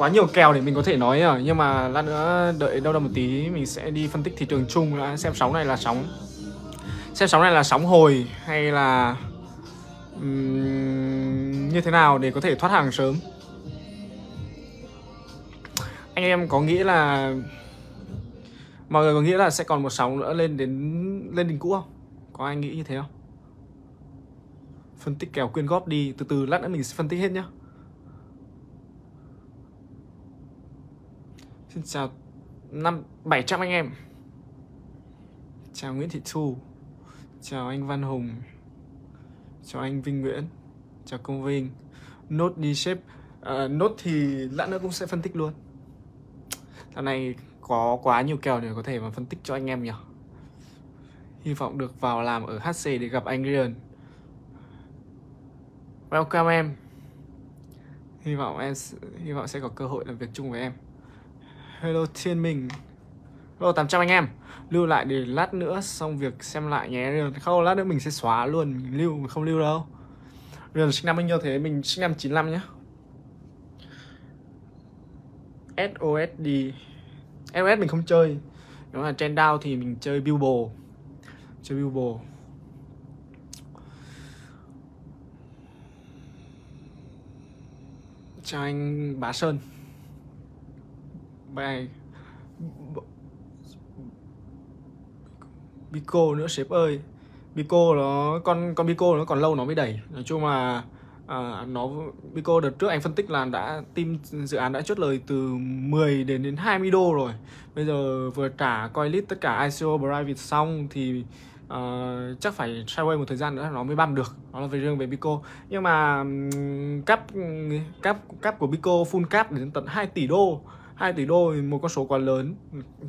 quá nhiều kèo để mình có thể nói nhở nhưng mà lát nữa đợi đâu đâu một tí mình sẽ đi phân tích thị trường chung là xem sóng này là sóng xem sóng này là sóng hồi hay là um, như thế nào để có thể thoát hàng sớm anh em có nghĩ là mọi người có nghĩ là sẽ còn một sóng nữa lên đến lên đỉnh cũ không có ai nghĩ như thế không phân tích kèo quyên góp đi từ từ lát nữa mình sẽ phân tích hết nhá Xin chào năm 700 anh em Chào Nguyễn Thị Thu Chào anh Văn Hùng Chào anh Vinh Nguyễn Chào công Vinh Nốt đi sếp à, ờ, Nốt thì lãn nữa cũng sẽ phân tích luôn Dạo này có quá nhiều kèo để có thể mà phân tích cho anh em nhỉ Hy vọng được vào làm ở HC để gặp anh Rian Welcome em Hy vọng em hy vọng sẽ có cơ hội làm việc chung với em Hello Thiên Minh Hello 800 anh em Lưu lại để lát nữa xong việc xem lại nhé Không lát nữa mình sẽ xóa luôn Mình lưu, mình không lưu đâu Rồi sinh năm bao nhiêu thế Mình sinh năm 95 nhá SOSD SOS mình không chơi Nếu là trend down thì mình chơi Bilbo Chơi Bilbo Chào anh Bá Sơn bài Bico nữa sếp ơi Bico nó con con Bico nó còn lâu nó mới đẩy nói chung là à, nó Bico đợt trước anh phân tích là đã team dự án đã chốt lời từ 10 đến đến 20 đô rồi bây giờ vừa trả coi coilit tất cả ICO private xong thì uh, chắc phải sideways một thời gian nữa nó mới băm được đó là về riêng về Bico nhưng mà um, cap cap cap của Bico full cap đến tận 2 tỷ đô 2 tỷ đô một con số quá lớn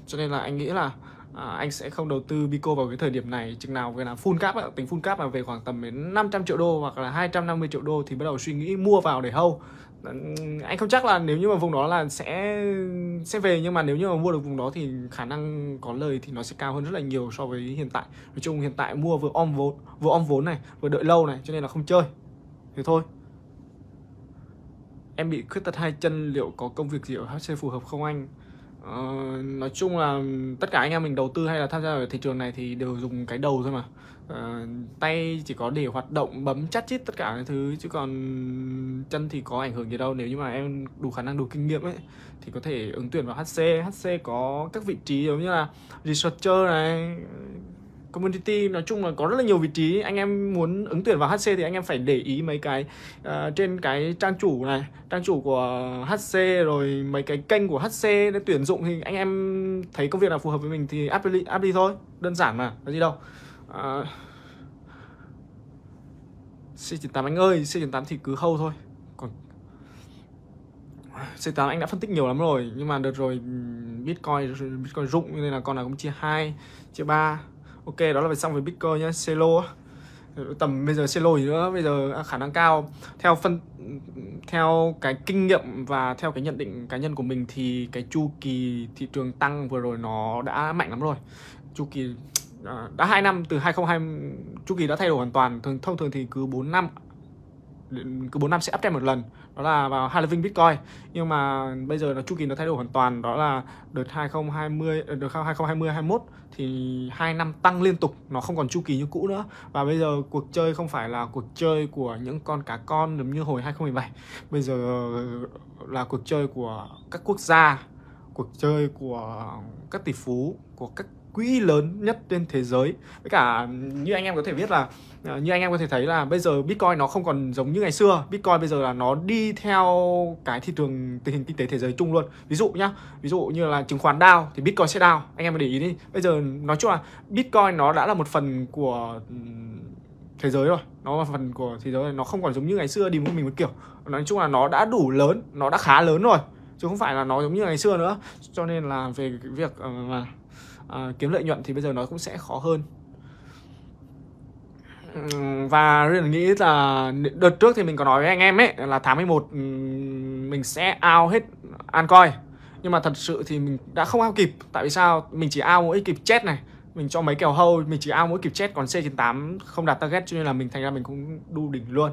cho nên là anh nghĩ là à, anh sẽ không đầu tư Bico vào cái thời điểm này chừng nào cái là full cap tính full cap là về khoảng tầm đến 500 triệu đô hoặc là 250 triệu đô thì bắt đầu suy nghĩ mua vào để hâu anh không chắc là nếu như mà vùng đó là sẽ sẽ về nhưng mà nếu như mà mua được vùng đó thì khả năng có lời thì nó sẽ cao hơn rất là nhiều so với hiện tại nói chung hiện tại mua vừa om vốn vừa om vốn này vừa đợi lâu này cho nên là không chơi thì thôi em bị khuyết tật hai chân liệu có công việc gì ở HC phù hợp không anh Uh, nói chung là tất cả anh em mình đầu tư hay là tham gia vào thị trường này thì đều dùng cái đầu thôi mà uh, tay chỉ có để hoạt động bấm chắt chít tất cả cái thứ chứ còn chân thì có ảnh hưởng gì đâu nếu như mà em đủ khả năng đủ kinh nghiệm ấy thì có thể ứng tuyển vào HC HC có các vị trí giống như là researcher này community nói chung là có rất là nhiều vị trí anh em muốn ứng tuyển vào HC thì anh em phải để ý mấy cái uh, trên cái trang chủ này trang chủ của HC rồi mấy cái kênh của HC để tuyển dụng thì anh em thấy công việc nào phù hợp với mình thì apply, apply thôi đơn giản mà có gì đâu uh, ờ, C98 anh ơi C98 thì cứ hâu thôi còn C8 anh đã phân tích nhiều lắm rồi nhưng mà đợt rồi Bitcoin Bitcoin rụng nên là con nào cũng chia hai chia ba ok đó là về xong về Bitcoin nhé, Celo tầm bây giờ Celo nữa bây giờ à, khả năng cao theo phân theo cái kinh nghiệm và theo cái nhận định cá nhân của mình thì cái chu kỳ thị trường tăng vừa rồi nó đã mạnh lắm rồi chu kỳ à, đã hai năm từ 2020 chu kỳ đã thay đổi hoàn toàn thường thông thường thì cứ 4 năm cứ 4 năm sẽ uptrend một lần đó là vào halving Bitcoin nhưng mà bây giờ là chu kỳ nó thay đổi hoàn toàn đó là đợt 2020 ờ, đợt 2020 21 thì hai năm tăng liên tục nó không còn chu kỳ như cũ nữa và bây giờ cuộc chơi không phải là cuộc chơi của những con cá con giống như hồi 2017 bây giờ là cuộc chơi của các quốc gia cuộc chơi của các tỷ phú của các quỹ lớn nhất trên thế giới với cả như anh em có thể biết là ờ, như anh em có thể thấy là bây giờ bitcoin nó không còn giống như ngày xưa bitcoin bây giờ là nó đi theo cái thị trường tình hình kinh tế thế giới chung luôn ví dụ nhá ví dụ như là chứng khoán đao thì bitcoin sẽ đao. anh em để ý đi bây giờ nói chung là bitcoin nó đã là một phần của thế giới rồi nó là phần của thế giới rồi. nó không còn giống như ngày xưa đi một mình một kiểu nói chung là nó đã đủ lớn nó đã khá lớn rồi chứ không phải là nó giống như ngày xưa nữa cho nên là về cái việc ờ, mà uh, à, kiếm lợi nhuận thì bây giờ nó cũng sẽ khó hơn và là nghĩ là đợt trước thì mình có nói với anh em ấy là tháng 11 mình sẽ ao hết an coi nhưng mà thật sự thì mình đã không ao kịp tại vì sao mình chỉ ao mỗi kịp chết này mình cho mấy kèo hâu mình chỉ ao mỗi kịp chết còn C98 không đạt target cho nên là mình thành ra mình cũng đu đỉnh luôn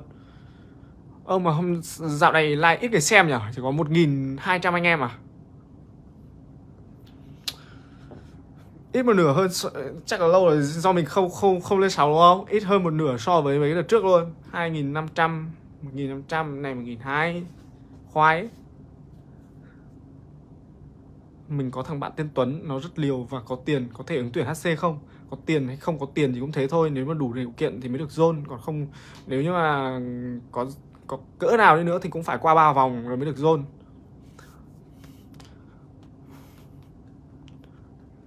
ơ mà hôm dạo này like ít người xem nhở chỉ có một nghìn hai trăm anh em à ít một nửa hơn chắc là lâu rồi do mình không không không lên sóng đúng không ít hơn một nửa so với mấy đợt trước luôn 2.500 1.500 này 1.200 khoai ấy. mình có thằng bạn tên Tuấn nó rất liều và có tiền có thể ứng tuyển HC không có tiền hay không có tiền thì cũng thế thôi nếu mà đủ điều kiện thì mới được zone còn không nếu như mà có có cỡ nào đi nữa thì cũng phải qua ba vòng rồi mới được zone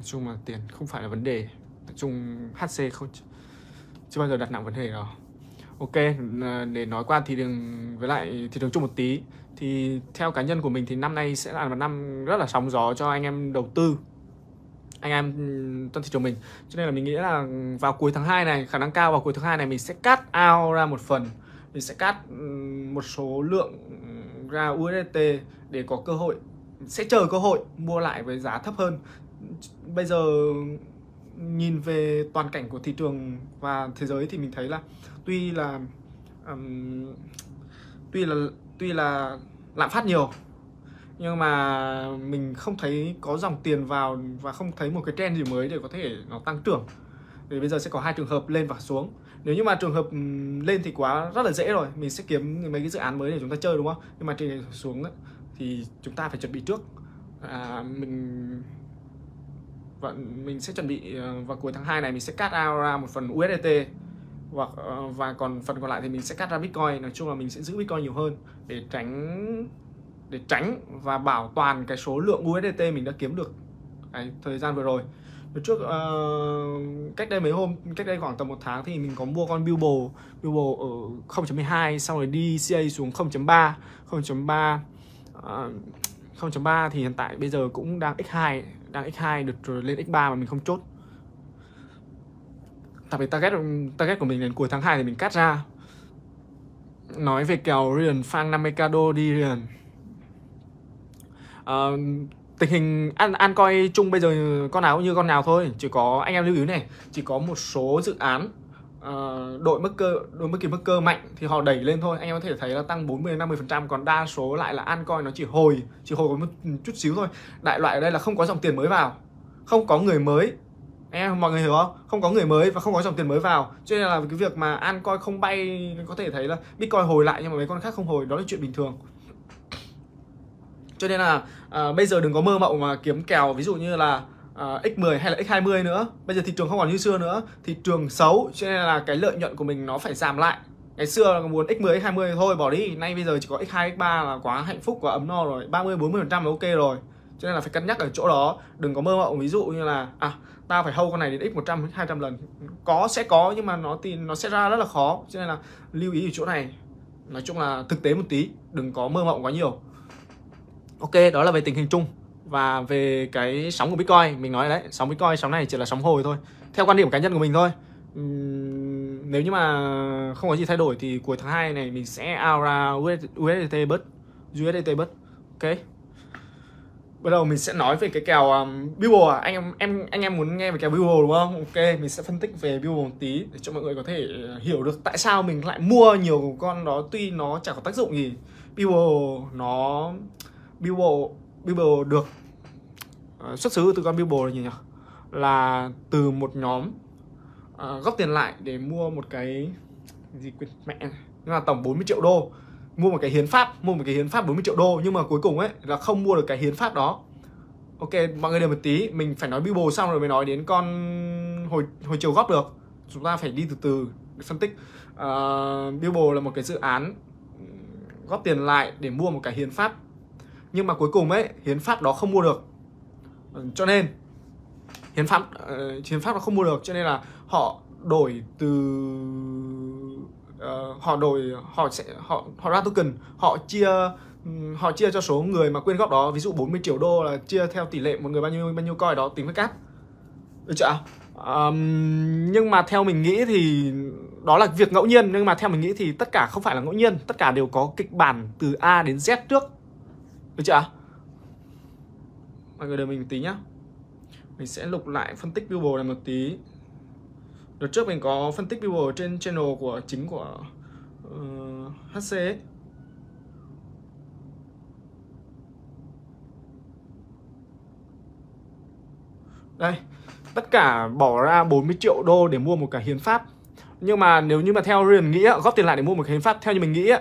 nói chung là tiền không phải là vấn đề nói chung HC không chưa bao giờ đặt nặng vấn đề đó ok để nói qua thì trường với lại thị trường chung một tí thì theo cá nhân của mình thì năm nay sẽ là một năm rất là sóng gió cho anh em đầu tư anh em trong thị trường mình cho nên là mình nghĩ là vào cuối tháng 2 này khả năng cao vào cuối tháng 2 này mình sẽ cắt out ra một phần mình sẽ cắt một số lượng ra USDT để có cơ hội sẽ chờ cơ hội mua lại với giá thấp hơn bây giờ nhìn về toàn cảnh của thị trường và thế giới thì mình thấy là tuy là um, tuy là tuy là lạm phát nhiều nhưng mà mình không thấy có dòng tiền vào và không thấy một cái trend gì mới để có thể nó tăng trưởng thì bây giờ sẽ có hai trường hợp lên và xuống nếu như mà trường hợp lên thì quá rất là dễ rồi mình sẽ kiếm mấy cái dự án mới để chúng ta chơi đúng không nhưng mà trường hợp xuống thì chúng ta phải chuẩn bị trước à, mình và mình sẽ chuẩn bị ờ, vào cuối tháng 2 này mình sẽ cắt ra một phần USDT hoặc ờ, và còn phần còn lại thì mình sẽ cắt ra Bitcoin nói chung là mình sẽ giữ Bitcoin nhiều hơn để tránh để tránh và bảo toàn cái số lượng USDT mình đã kiếm được cái thời gian vừa rồi trước uh, cách đây mấy hôm cách đây khoảng tầm một tháng thì mình có mua con Bilbo Bilbo ở 0.12 xong rồi đi CA xuống 0.3 0.3 uh, 0.3 thì hiện tại bây giờ cũng đang x2 đang x2 được rồi lên x3 mà mình không chốt tại vì target target của mình đến cuối tháng 2 thì mình cắt ra nói về kèo Rian Fang 50k đô đi Rian à, tình hình an an coi chung bây giờ con nào cũng như con nào thôi chỉ có anh em lưu ý này chỉ có một số dự án uh, đội mất cơ đội mất kỳ mất cơ mạnh thì họ đẩy lên thôi anh em có thể thấy là tăng 40 50 phần trăm còn đa số lại là an coin nó chỉ hồi chỉ hồi một chút xíu thôi đại loại ở đây là không có dòng tiền mới vào không có người mới em mọi người hiểu không không có người mới và không có dòng tiền mới vào cho nên là cái việc mà an coi không bay có thể thấy là bitcoin hồi lại nhưng mà mấy con khác không hồi đó là chuyện bình thường cho nên là à, bây giờ đừng có mơ mộng mà kiếm kèo ví dụ như là uh, à, X10 hay là X20 nữa Bây giờ thị trường không còn như xưa nữa Thị trường xấu cho nên là cái lợi nhuận của mình nó phải giảm lại Ngày xưa là muốn X10, X20 thôi bỏ đi Nay bây giờ chỉ có X2, X3 là quá hạnh phúc quá ấm no rồi 30-40% là ok rồi Cho nên là phải cân nhắc ở chỗ đó Đừng có mơ mộng ví dụ như là À ta phải hâu con này đến X100, X200 lần Có sẽ có nhưng mà nó thì nó sẽ ra rất là khó Cho nên là lưu ý ở chỗ này Nói chung là thực tế một tí Đừng có mơ mộng quá nhiều Ok đó là về tình hình chung và về cái sóng của Bitcoin mình nói đấy sóng Bitcoin sóng này chỉ là sóng hồi thôi theo quan điểm cá nhân của mình thôi uhm, nếu như mà không có gì thay đổi thì cuối tháng 2 này mình sẽ out ra USDT bớt USDT bớt ok bắt đầu mình sẽ nói về cái kèo um, Bibble à anh em em anh em muốn nghe về kèo Bibble đúng không ok mình sẽ phân tích về Bibble một tí để cho mọi người có thể ờ, hiểu được tại sao mình lại mua nhiều con đó tuy nó chẳng có tác dụng gì Bibble nó Bibble Bibble được Ờ, xuất xứ từ Gumbibble là gì nhỉ là từ một nhóm uh, góp tiền lại để mua một cái gì quên mẹ nhưng mà tổng 40 triệu đô mua một cái hiến pháp mua một cái hiến pháp 40 triệu đô nhưng mà cuối cùng ấy là không mua được cái hiến pháp đó ok mọi người đợi một tí mình phải nói Bible xong rồi mới nói đến con hồi hồi chiều góp được chúng ta phải đi từ từ để phân tích uh, ờ, Bible là một cái dự án ừ, góp tiền lại để mua một cái hiến pháp nhưng mà cuối cùng ấy hiến pháp đó không mua được Vâng, cho nên hiến pháp ờ, hiến pháp nó không mua được cho nên là họ đổi từ uh, họ đổi họ sẽ họ họ ra token họ chia họ chia cho số người mà quyên góp đó ví dụ 40 triệu đô là chia theo tỷ lệ một người bao nhiêu bao nhiêu coi đó tính với cáp được chưa um, nhưng mà theo mình nghĩ thì đó là việc ngẫu nhiên nhưng mà theo mình nghĩ thì tất cả không phải là ngẫu nhiên tất cả đều có kịch bản từ a đến z trước được chưa mọi người đợi mình một tí nhá mình sẽ lục lại phân tích Billboard này một tí đợt trước mình có phân tích Billboard trên channel của chính của uh, ờ, HC đây tất cả bỏ ra 40 triệu đô để mua một cái hiến pháp nhưng mà nếu như mà theo Rian nghĩ góp tiền lại để mua một cái hiến pháp theo như mình nghĩ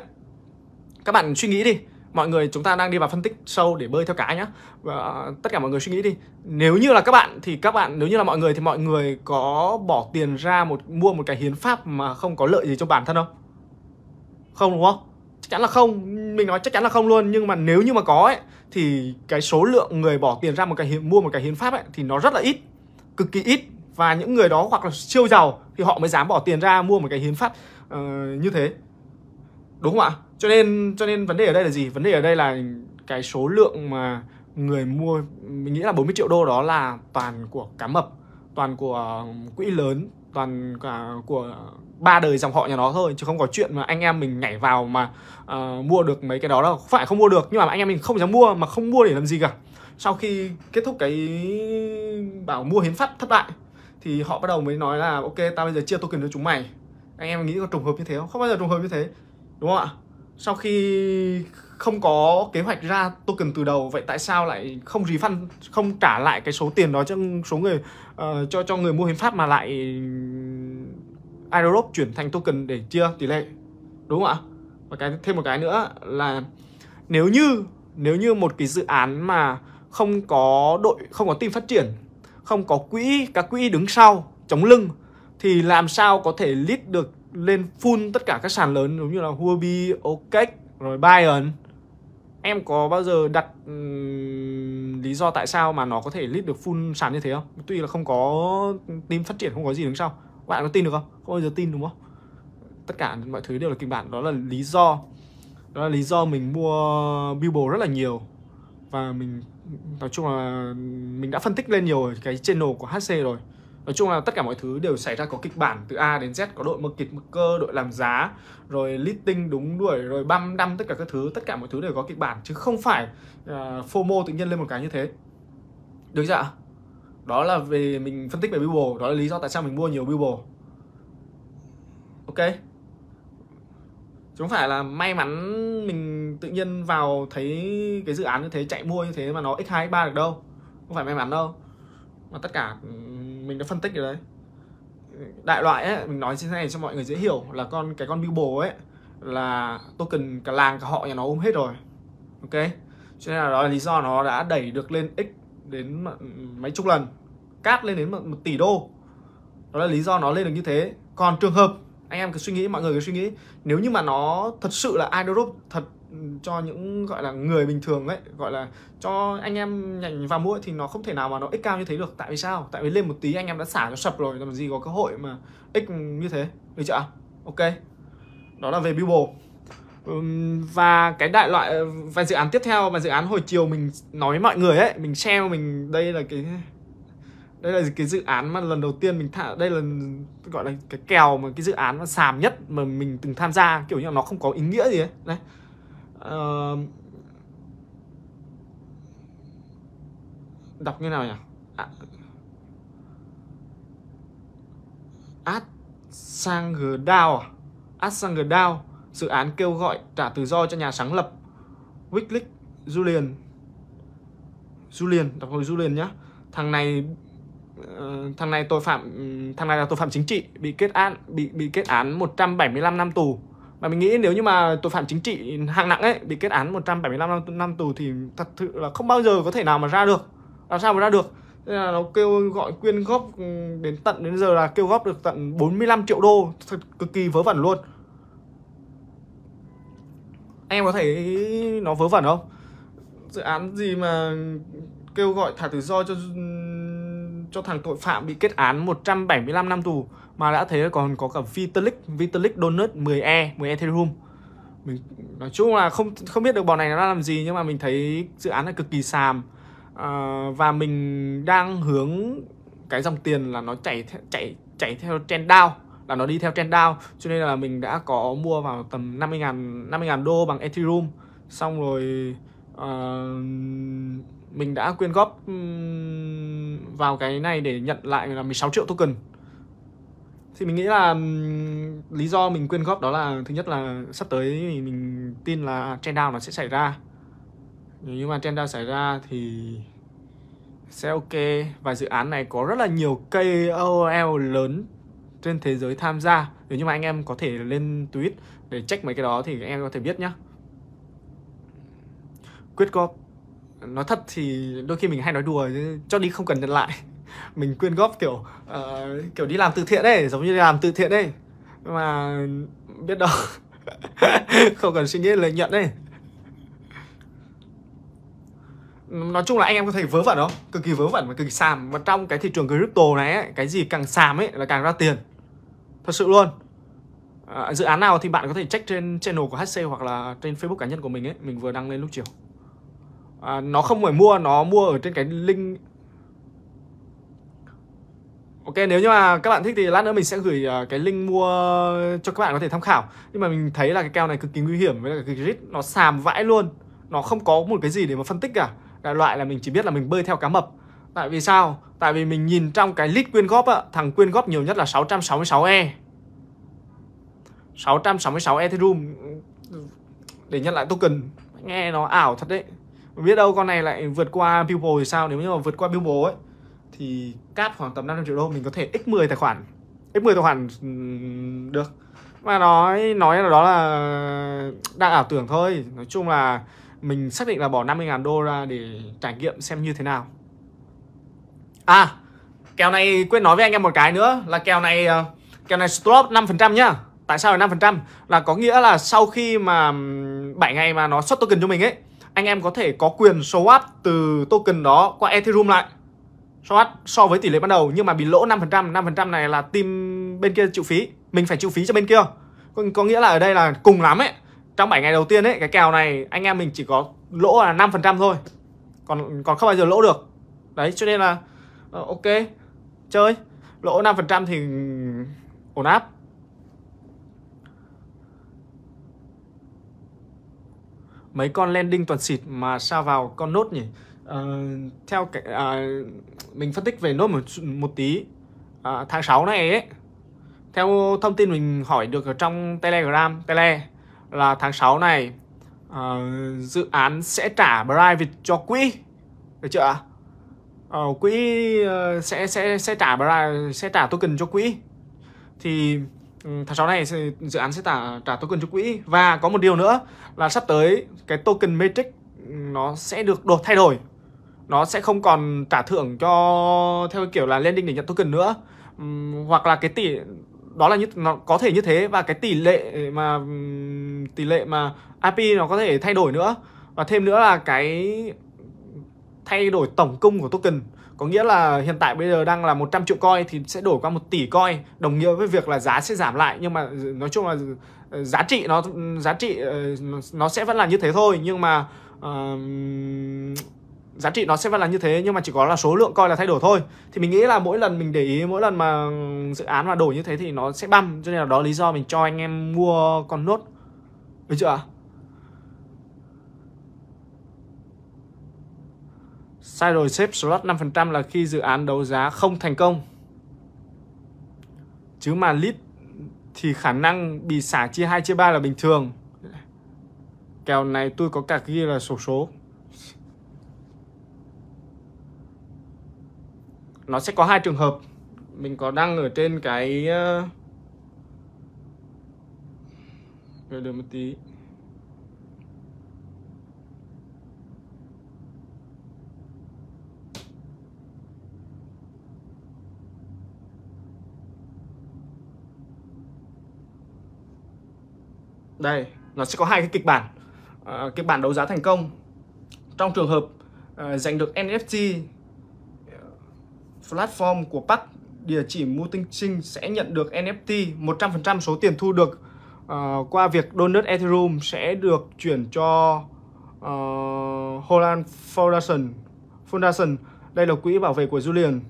các bạn suy nghĩ đi mọi người chúng ta đang đi vào phân tích sâu để bơi theo cá nhá và tất cả mọi người suy nghĩ đi nếu như là các bạn thì các bạn nếu như là mọi người thì mọi người có bỏ tiền ra một mua một cái hiến pháp mà không có lợi gì cho bản thân không không đúng không chắc chắn là không mình nói chắc chắn là không luôn nhưng mà nếu như mà có ấy thì cái số lượng người bỏ tiền ra một cái hiến, mua một cái hiến pháp ấy thì nó rất là ít cực kỳ ít và những người đó hoặc là siêu giàu thì họ mới dám bỏ tiền ra mua một cái hiến pháp uh, như thế đúng không ạ cho nên cho nên vấn đề ở đây là gì vấn đề ở đây là cái số lượng mà người mua mình nghĩ là 40 triệu đô đó là toàn của cá mập toàn của um, quỹ lớn toàn cả của ba đời dòng họ nhà nó thôi chứ không có chuyện mà anh em mình nhảy vào mà uh, mua được mấy cái đó đâu phải không mua được nhưng mà anh em mình không dám mua mà không mua để làm gì cả sau khi kết thúc cái bảo mua hiến pháp thất bại thì họ bắt đầu mới nói là ok tao bây giờ chia token cho chúng mày anh em nghĩ có trùng hợp như thế không không bao giờ trùng hợp như thế đúng không ạ sau khi không có kế hoạch ra token từ đầu vậy tại sao lại không refund không trả lại cái số tiền đó cho số người uh, cho cho người mua hiến pháp mà lại Aerop chuyển thành token để chia tỷ lệ đúng không ạ và cái thêm một cái nữa là nếu như nếu như một cái dự án mà không có đội không có team phát triển không có quỹ các quỹ đứng sau chống lưng thì làm sao có thể lead được lên full tất cả các sàn lớn giống như là Huobi, OKEx, rồi Bayern em có bao giờ đặt lý do tại sao mà nó có thể list được full sàn như thế không? Tuy là không có team phát triển không có gì đứng sau. Bạn có tin được không? Không bao giờ tin đúng không? Tất cả mọi thứ đều là kịch bản, đó là lý do. Đó là lý do mình mua Bible rất là nhiều và mình nói chung là mình đã phân tích lên nhiều cái channel của HC rồi. Nói chung là tất cả mọi thứ đều xảy ra có kịch bản từ A đến Z Có đội mực kịch mực cơ, đội làm giá Rồi listing đúng đuổi, rồi băm đăm tất cả các thứ Tất cả mọi thứ đều có kịch bản Chứ không phải uh, FOMO tự nhiên lên một cái như thế Được chưa ạ? Đó là về mình phân tích về Bible Đó là lý do tại sao mình mua nhiều Bible Ok chúng phải là may mắn mình tự nhiên vào thấy cái dự án như thế chạy mua như thế mà nó x2, x3 được đâu Không phải may mắn đâu Mà tất cả ừ, mình đã phân tích rồi đấy đại loại ấy, mình nói trên này cho mọi người dễ hiểu là con cái con Bilbo ấy là token cả làng cả họ nhà nó ôm hết rồi ok cho nên là đó là lý do nó đã đẩy được lên x đến mấy chục lần cát lên đến một, một tỷ đô đó là lý do nó lên được như thế còn trường hợp anh em cứ suy nghĩ mọi người cứ suy nghĩ nếu như mà nó thật sự là idol thật cho những gọi là người bình thường ấy gọi là cho anh em nhảy vào mua thì nó không thể nào mà nó ích cao như thế được tại vì sao tại vì lên một tí anh em đã xả cho sập rồi làm gì có cơ hội mà ích như thế được chưa ok đó là về Bible và cái đại loại và dự án tiếp theo và dự án hồi chiều mình nói với mọi người ấy mình share mình đây là cái đây là cái dự án mà lần đầu tiên mình thả đây là gọi là cái kèo mà cái dự án mà sàm nhất mà mình từng tham gia kiểu như là nó không có ý nghĩa gì ấy đấy uh, đọc như nào nhỉ à, ad sang Dow à? ad sang Dow dự án kêu gọi trả tự do cho nhà sáng lập WikiLeaks Julian Julian đọc hồi Julian nhá thằng này ờ, thằng này tội phạm thằng này là tội phạm chính trị bị kết án bị bị kết án 175 năm tù mà mình nghĩ nếu như mà tội phạm chính trị hạng nặng ấy bị kết án 175 năm, năm tù thì thật sự là không bao giờ có thể nào mà ra được làm sao mà ra được nên là nó kêu gọi quyên góp ừ, đến tận đến giờ là kêu góp được tận 45 triệu đô thật cực kỳ vớ vẩn luôn em có thấy nó vớ vẩn không dự án gì mà kêu gọi thả tự do cho cho thằng tội phạm bị kết án 175 năm tù mà đã thấy còn có cả Vitalik Vitalik Donut 10e 10 Ethereum mình nói chung là không không biết được bọn này nó làm gì nhưng mà mình thấy dự án này cực kỳ xàm à, và mình đang hướng cái dòng tiền là nó chảy chảy chảy theo trend down là nó đi theo trend down cho nên là mình đã có mua vào tầm 50 ngàn 50 ngàn đô bằng Ethereum xong rồi uh, mình đã quyên góp vào cái này để nhận lại là 16 triệu token thì mình nghĩ là um, lý do mình quyên góp đó là thứ nhất là sắp tới thì mình tin là trend down nó sẽ xảy ra nếu như mà trend down xảy ra thì sẽ ok và dự án này có rất là nhiều cây KOL lớn trên thế giới tham gia nếu như mà anh em có thể lên tweet để check mấy cái đó thì anh em có thể biết nhá quyết góp nói thật thì đôi khi mình hay nói đùa cho đi không cần nhận lại mình quyên góp kiểu uh, kiểu đi làm từ thiện đấy, giống như đi làm từ thiện đấy, mà biết đâu không cần suy nghĩ lợi nhuận đấy. nói chung là anh em có thể vớ vẩn không cực kỳ vớ vẩn và cực kỳ sàm và trong cái thị trường crypto này ấy, cái gì càng sàm ấy là càng ra tiền thật sự luôn à, dự án nào thì bạn có thể check trên channel của HC hoặc là trên Facebook cá nhân của mình ấy mình vừa đăng lên lúc chiều à, nó không phải mua nó mua ở trên cái link Ok nếu như mà các bạn thích thì lát nữa mình sẽ gửi à, cái link mua cho các bạn có thể tham khảo Nhưng mà mình thấy là cái keo này cực kỳ nguy hiểm với cái grid nó sàm vãi luôn Nó không có một cái gì để mà phân tích cả Đại loại là mình chỉ biết là mình bơi theo cá mập Tại vì sao? Tại vì mình nhìn trong cái list quyên góp á, thằng quyên góp nhiều nhất là 666E 666 e Ethereum để nhận lại token nghe nó ảo thật đấy biết đâu con này lại vượt qua Bilbo thì sao nếu như mà vượt qua Bilbo ấy thì cát khoảng tầm 500 triệu đô mình có thể x10 tài khoản x10 tài khoản được mà nói nói là đó là đang ảo tưởng thôi nói chung là mình xác định là bỏ 50.000 đô ra để trải nghiệm xem như thế nào à kèo này quên nói với anh em một cái nữa là kèo này ờ, kèo này stop 5% nhá tại sao là 5% là có nghĩa là sau khi mà 7 ngày mà nó xuất token cho mình ấy anh em có thể có quyền swap từ token đó qua Ethereum lại short so với tỷ lệ ban đầu nhưng mà bị lỗ 5%, 5% này là team bên kia chịu phí, mình phải chịu phí cho bên kia. Có, có nghĩa là ở đây là cùng lắm ấy. Trong 7 ngày đầu tiên ấy, cái kèo này anh em mình chỉ có lỗ là 5% thôi. Còn còn không bao giờ lỗ được. Đấy, cho nên là ờ, ok. Chơi lỗ 5% thì ổn áp. Mấy con landing toàn xịt mà sao vào con nốt nhỉ? Uh, theo cái uh, mình phân tích về nốt một một tí à, tháng 6 này ấy theo thông tin mình hỏi được ở trong Telegram Tele là tháng 6 này à, dự án sẽ trả private cho quỹ được chưa ạ à, quỹ ờ, sẽ sẽ sẽ trả sẽ trả token cho quỹ thì ừ, tháng 6 này dự án sẽ trả trả token cho quỹ và có một điều nữa là sắp tới cái token metric ừ, nó sẽ được đột thay đổi nó sẽ không còn trả thưởng cho theo kiểu là lên đỉnh để nhận token nữa uhm, hoặc là cái tỷ đó là như nó có thể như thế và cái tỷ lệ mà tỷ lệ mà AP nó có thể thay đổi nữa và thêm nữa là cái thay đổi tổng cung của token có nghĩa là hiện tại bây giờ đang là 100 triệu coin thì sẽ đổi qua 1 tỷ coin đồng nghĩa với việc là giá sẽ giảm lại nhưng mà nói chung là ờ, giá trị nó giá trị ờ, nó sẽ vẫn là như thế thôi nhưng mà uh, giá trị nó sẽ vẫn là như thế nhưng mà chỉ có là số lượng coi là thay đổi thôi thì mình nghĩ là mỗi lần mình để ý mỗi lần mà dự án mà đổi như thế thì nó sẽ băm cho nên là đó lý do mình cho anh em mua con nốt được chưa ạ sai rồi xếp slot 5% là khi dự án đấu giá không thành công chứ mà lít thì khả năng bị xả chia 2 chia 3 là bình thường kèo này tôi có cả ghi là sổ số, số nó sẽ có hai trường hợp mình có đăng ở trên cái Rồi ờ, được một tí Đây, nó sẽ có hai cái kịch bản à, Kịch bản đấu giá thành công Trong trường hợp à, giành được NFT platform của Park địa chỉ mua Tinh sinh sẽ nhận được NFT 100% số tiền thu được uh, qua việc donut Ethereum sẽ được chuyển cho uh, Holland Foundation Foundation đây là quỹ bảo vệ của Julian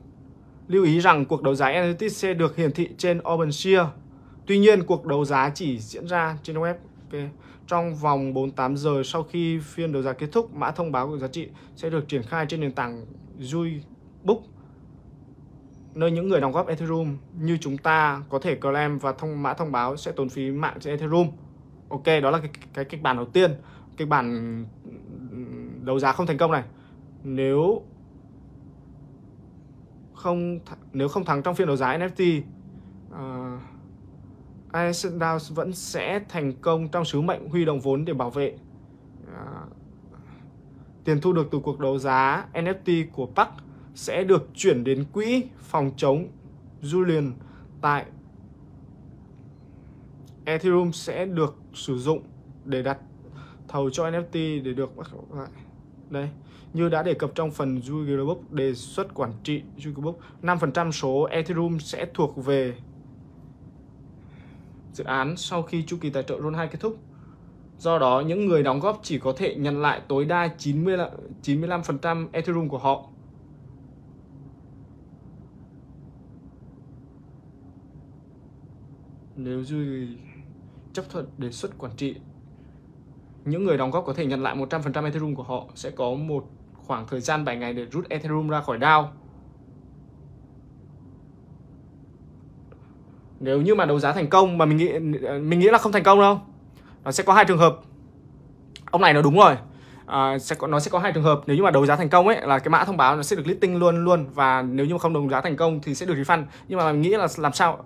lưu ý rằng cuộc đấu giá NFT sẽ được hiển thị trên OpenSea tuy nhiên cuộc đấu giá chỉ diễn ra trên web okay. trong vòng 48 giờ sau khi phiên đấu giá kết thúc mã thông báo của giá trị sẽ được triển khai trên nền tảng Zui Book nơi những người đóng góp Ethereum như chúng ta có thể claim và thông mã thông báo sẽ tốn phí mạng trên Ethereum. Ok, đó là cái, cái kịch bản đầu tiên, kịch bản đấu giá không thành công này. Nếu không nếu không thắng trong phiên đấu giá NFT, uh, ờ, Aesendao vẫn sẽ thành công trong sứ mệnh huy động vốn để bảo vệ uh, tiền thu được từ cuộc đấu giá NFT của Park sẽ được chuyển đến quỹ phòng chống Julian tại Ethereum sẽ được sử dụng để đặt thầu cho NFT để được bắt lại. Đây, như đã đề cập trong phần Jukebox đề xuất quản trị Jukebox, 5% số Ethereum sẽ thuộc về dự án sau khi chu kỳ tài trợ round 2 kết thúc. Do đó, những người đóng góp chỉ có thể nhận lại tối đa 90 95% Ethereum của họ. nếu dư chấp thuận đề xuất quản trị những người đóng góp có thể nhận lại 100% Ethereum của họ sẽ có một khoảng thời gian 7 ngày để rút Ethereum ra khỏi DAO nếu như mà đấu giá thành công mà mình nghĩ mình nghĩ là không thành công đâu nó sẽ có hai trường hợp ông này nó đúng rồi à, sẽ có, nó sẽ có hai trường hợp nếu như mà đấu giá thành công ấy là cái mã thông báo nó sẽ được listing luôn luôn và nếu như mà không đấu giá thành công thì sẽ được refund nhưng mà mình nghĩ là làm sao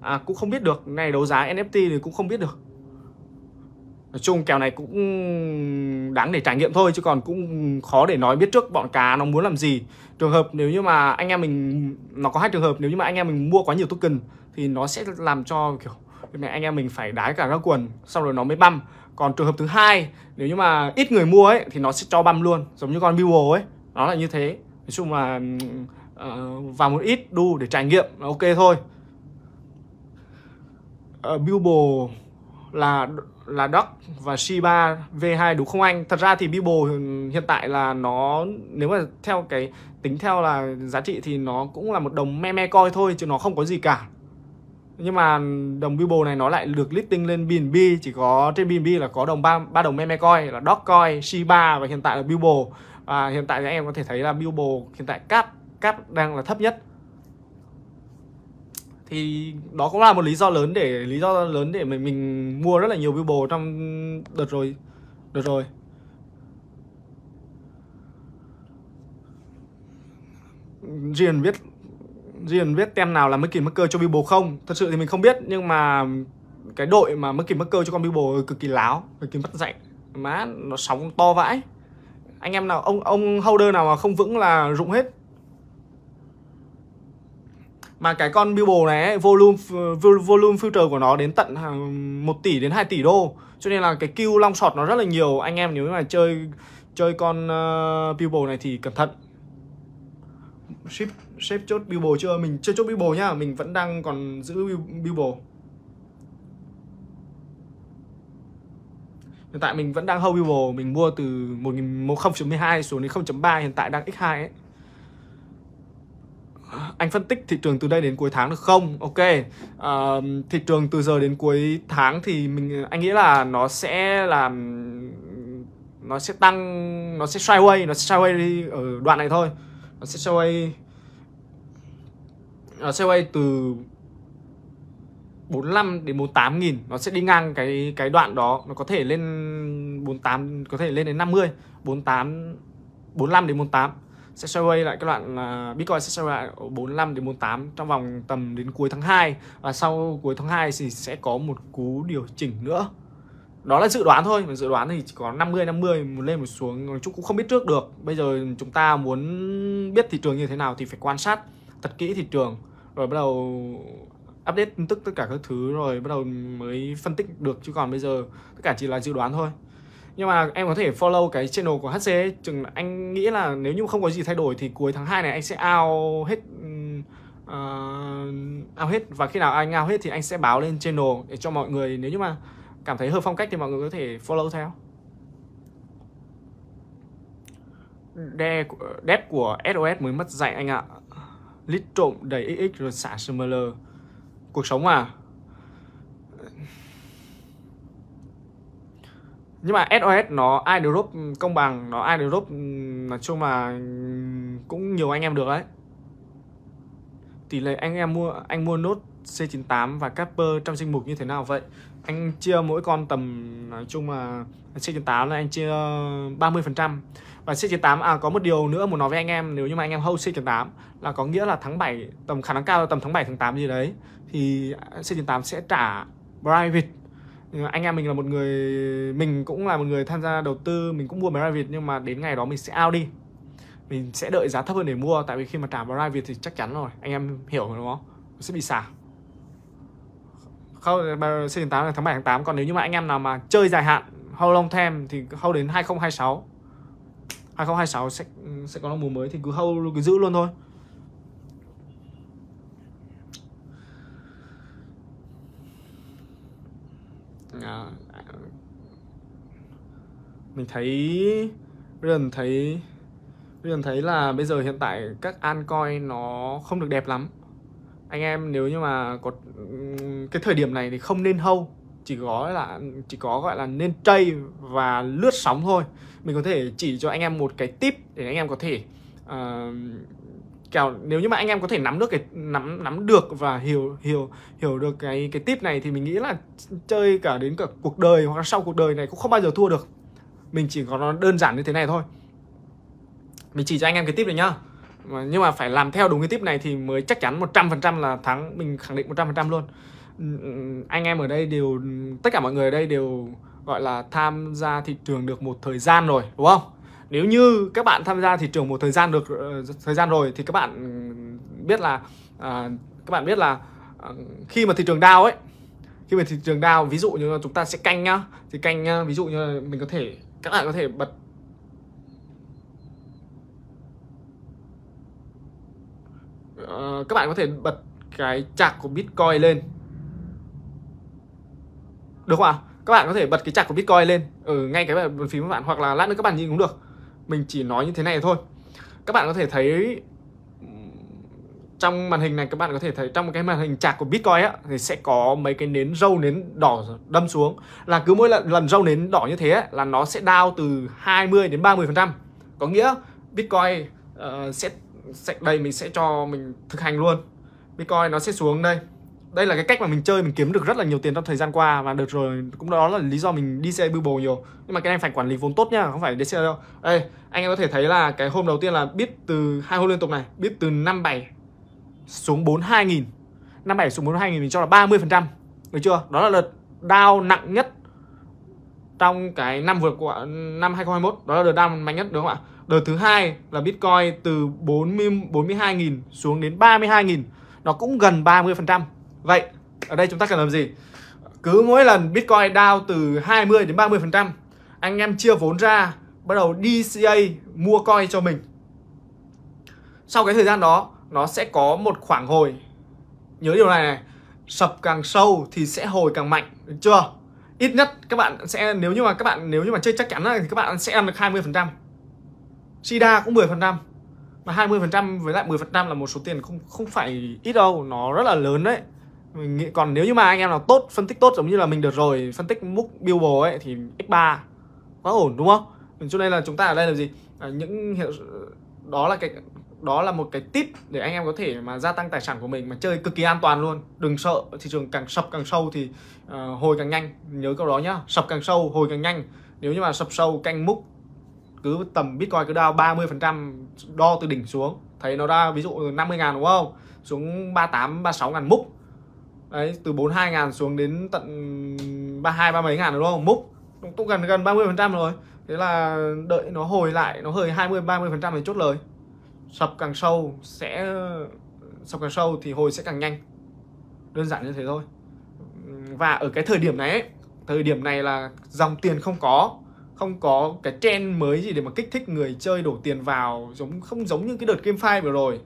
à, cũng không biết được này đấu giá NFT thì cũng không biết được nói chung kèo này cũng đáng để trải nghiệm thôi chứ còn cũng khó để nói biết trước bọn cá nó muốn làm gì trường hợp nếu như mà anh em mình nó có hai trường hợp nếu như mà anh em mình mua quá nhiều token thì nó sẽ làm cho kiểu này anh em mình phải đái cả các quần xong rồi nó mới băm còn trường hợp thứ hai nếu như mà ít người mua ấy thì nó sẽ cho băm luôn giống như con Biwo ấy nó là như thế nói chung là uh, vào một ít đu để trải nghiệm là ok thôi uh, Bilbo là là Duck và Shiba V2 đúng không anh? Thật ra thì Bilbo hiện tại là nó nếu mà theo cái tính theo là giá trị thì nó cũng là một đồng me me coi thôi chứ nó không có gì cả. Nhưng mà đồng Bilbo này nó lại được listing lên BNB chỉ có trên BNB là có đồng ba ba đồng me me coi là Duck coi, Shiba và hiện tại là Bilbo. Và hiện tại thì em có thể thấy là Bilbo hiện tại cap cap đang là thấp nhất thì đó cũng là một lý do lớn để lý do lớn để mình mình mua rất là nhiều Bible trong đợt rồi đợt rồi Rian biết Rian biết tem nào là mất kỳ mất cơ cho Bible không thật sự thì mình không biết nhưng mà cái đội mà mất kỳ mất cơ cho con Bible cực kỳ láo cực kỳ mất dạy má nó sóng to vãi anh em nào ông ông holder nào mà không vững là rụng hết mà cái con Bilbo này volume volume filter của nó đến tận hàng 1 tỷ đến 2 tỷ đô cho nên là cái kill long shot nó rất là nhiều anh em nếu mà chơi chơi con uh, Bilbo này thì cẩn thận ship ship chốt Bilbo chưa mình chưa chốt Bilbo nhá mình vẫn đang còn giữ Bilbo hiện tại mình vẫn đang hold Bilbo mình mua từ 1 0.12 xuống đến 0.3 hiện tại đang x2 ấy anh phân tích thị trường từ đây đến cuối tháng được không ok uh, thị trường từ giờ đến cuối tháng thì mình anh nghĩ là nó sẽ làm nó sẽ tăng nó sẽ sideways nó sẽ sideways đi ở đoạn này thôi nó sẽ sideways nó sẽ quay từ 45 đến 48 nghìn nó sẽ đi ngang cái cái đoạn đó nó có thể lên 48 có thể lên đến 50 48 45 đến 48 sẽ xoay lại cái đoạn uh, Bitcoin sẽ xoay lại ở 45 đến 48 trong vòng tầm đến cuối tháng 2 và sau cuối tháng 2 thì sẽ có một cú điều chỉnh nữa đó là dự đoán thôi mà dự đoán thì chỉ có 50 50 một lên một xuống chúng cũng không biết trước được bây giờ chúng ta muốn biết thị trường như thế nào thì phải quan sát thật kỹ thị trường rồi bắt đầu update tin tức tất cả các thứ rồi bắt đầu mới phân tích được chứ còn bây giờ tất cả chỉ là dự đoán thôi nhưng mà em có thể follow cái channel của HC ấy. chừng anh nghĩ là nếu như không có gì thay đổi thì cuối tháng 2 này anh sẽ ao hết uh, hết và khi nào anh ao hết thì anh sẽ báo lên channel để cho mọi người nếu như mà cảm thấy hợp phong cách thì mọi người có thể follow theo Đe, Đép của SOS mới mất dạy anh ạ Lít trộm đầy XX rồi xả similar Cuộc sống à nhưng mà SOS nó ai drop ừ, công bằng nó ai drop ừ, nói chung là ừ, cũng nhiều anh em được đấy tỷ lệ anh em mua anh mua nốt C98 và Casper trong danh mục như thế nào vậy anh chia mỗi con tầm nói chung là C98 là anh chia 30% và C98 à có một điều nữa muốn nói với anh em nếu như mà anh em hold C98 là có nghĩa là tháng 7 tầm khả năng cao là tầm tháng 7 tháng 8 gì đấy thì C98 sẽ trả private Ừ, anh em mình là một người mình cũng là một người tham gia đầu tư mình cũng mua máy private nhưng mà đến ngày đó mình sẽ out đi mình sẽ đợi giá thấp hơn để mua tại vì khi mà trả private thì chắc chắn rồi anh em hiểu đúng không mình sẽ bị xả không c tám là tháng 7 tháng 8 còn nếu như mà anh em nào mà chơi dài hạn hold long term thì hold đến 2026 2026 sẽ sẽ có một mùa mới thì cứ hold cứ giữ luôn thôi Ờ. mình thấy dần thấy dần thấy là bây giờ hiện tại các an coi nó không được đẹp lắm anh em nếu như mà có cái thời điểm này thì không nên hâu chỉ có là chỉ có gọi là nên trade và lướt sóng thôi mình có thể chỉ cho anh em một cái tip để anh em có thể uh, kiểu nếu như mà anh em có thể nắm được cái nắm nắm được và hiểu hiểu hiểu được cái cái tip này thì mình nghĩ là chơi cả đến cả cuộc đời hoặc là sau cuộc đời này cũng không bao giờ thua được mình chỉ có nó đơn giản như thế này thôi mình chỉ cho anh em cái tip này nhá nhưng mà phải làm theo đúng cái tip này thì mới chắc chắn 100% là thắng mình khẳng định 100% luôn anh em ở đây đều tất cả mọi người ở đây đều gọi là tham gia thị trường được một thời gian rồi đúng không nếu như các bạn tham gia thị trường một thời gian được ờ, thời gian rồi thì các bạn biết là à, các bạn biết là à, khi mà thị trường đau ấy khi mà thị trường đau ví dụ như là chúng ta sẽ canh nhá thì canh ví dụ như mình có thể các bạn có thể bật các bạn có thể bật cái chạc của Bitcoin lên Được không ạ? À? Các bạn có thể bật cái chạc của Bitcoin lên ở ừ, ngay cái bàn phím của bạn hoặc là lát nữa các bạn nhìn cũng được mình chỉ nói như thế này thôi các bạn có thể thấy trong màn hình này các bạn có thể thấy trong cái màn hình chạc của Bitcoin á thì sẽ có mấy cái nến râu nến đỏ đâm xuống là cứ mỗi lần, lần râu nến đỏ như thế là nó sẽ đau từ 20 đến 30 phần trăm có nghĩa Bitcoin uh, sẽ, sẽ đây mình sẽ cho mình thực hành luôn Bitcoin nó sẽ xuống đây đây là cái cách mà mình chơi mình kiếm được rất là nhiều tiền trong thời gian qua và được rồi cũng đó là lý do mình đi xe bưu bubble nhiều nhưng mà cái anh phải quản lý vốn tốt nha không phải đi xe đâu đây anh em có thể thấy là cái hôm đầu tiên là biết từ hai hôm liên tục này biết từ năm bảy xuống bốn hai nghìn năm bảy xuống bốn hai nghìn mình cho là 30 phần trăm được chưa đó là đợt đau nặng nhất trong cái năm vượt qua năm 2021 đó là đợt đau mạnh nhất đúng không ạ đợt thứ hai là Bitcoin từ 40 42.000 xuống đến 32.000 nó cũng gần 30 phần trăm Vậy ở đây chúng ta cần làm gì? Cứ mỗi lần Bitcoin down từ 20 đến 30% anh em chia vốn ra bắt đầu DCA mua coin cho mình. Sau cái thời gian đó nó sẽ có một khoảng hồi. Nhớ điều này này, sập càng sâu thì sẽ hồi càng mạnh, được chưa? Ít nhất các bạn sẽ nếu như mà các bạn nếu như mà chơi chắc chắn thì các bạn sẽ ăn được 20%. Sida cũng 10% mà 20% với lại 10% là một số tiền không không phải ít đâu, nó rất là lớn đấy mình nghĩ còn nếu như mà anh em nào tốt phân tích tốt giống như là mình được rồi phân tích múc Bilbo ấy thì x3 quá ổn đúng không cho nên là chúng ta ở đây là gì à, những hiệu đó là cái đó là một cái tip để anh em có thể mà gia tăng tài sản của mình mà chơi cực kỳ an toàn luôn đừng sợ thị trường càng sập càng sâu thì uh, hồi càng nhanh nhớ câu đó nhá sập càng sâu hồi càng nhanh nếu như mà sập sâu canh múc cứ tầm bitcoin cứ đao 30 phần trăm đo từ đỉnh xuống thấy nó ra ví dụ 50 ngàn đúng không xuống 38 36 ngàn múc đấy từ 42 ngàn xuống đến tận 32 ba mấy ngàn đúng không múc cũng gần gần 30 phần trăm rồi thế là đợi nó hồi lại nó hơi 20 30 phần trăm thì chốt lời sập càng sâu sẽ sập càng sâu thì hồi sẽ càng nhanh đơn giản như thế thôi và ở cái thời điểm này ấy, thời điểm này là dòng tiền không có không có cái trend mới gì để mà kích thích người chơi đổ tiền vào giống không giống như cái đợt game file vừa rồi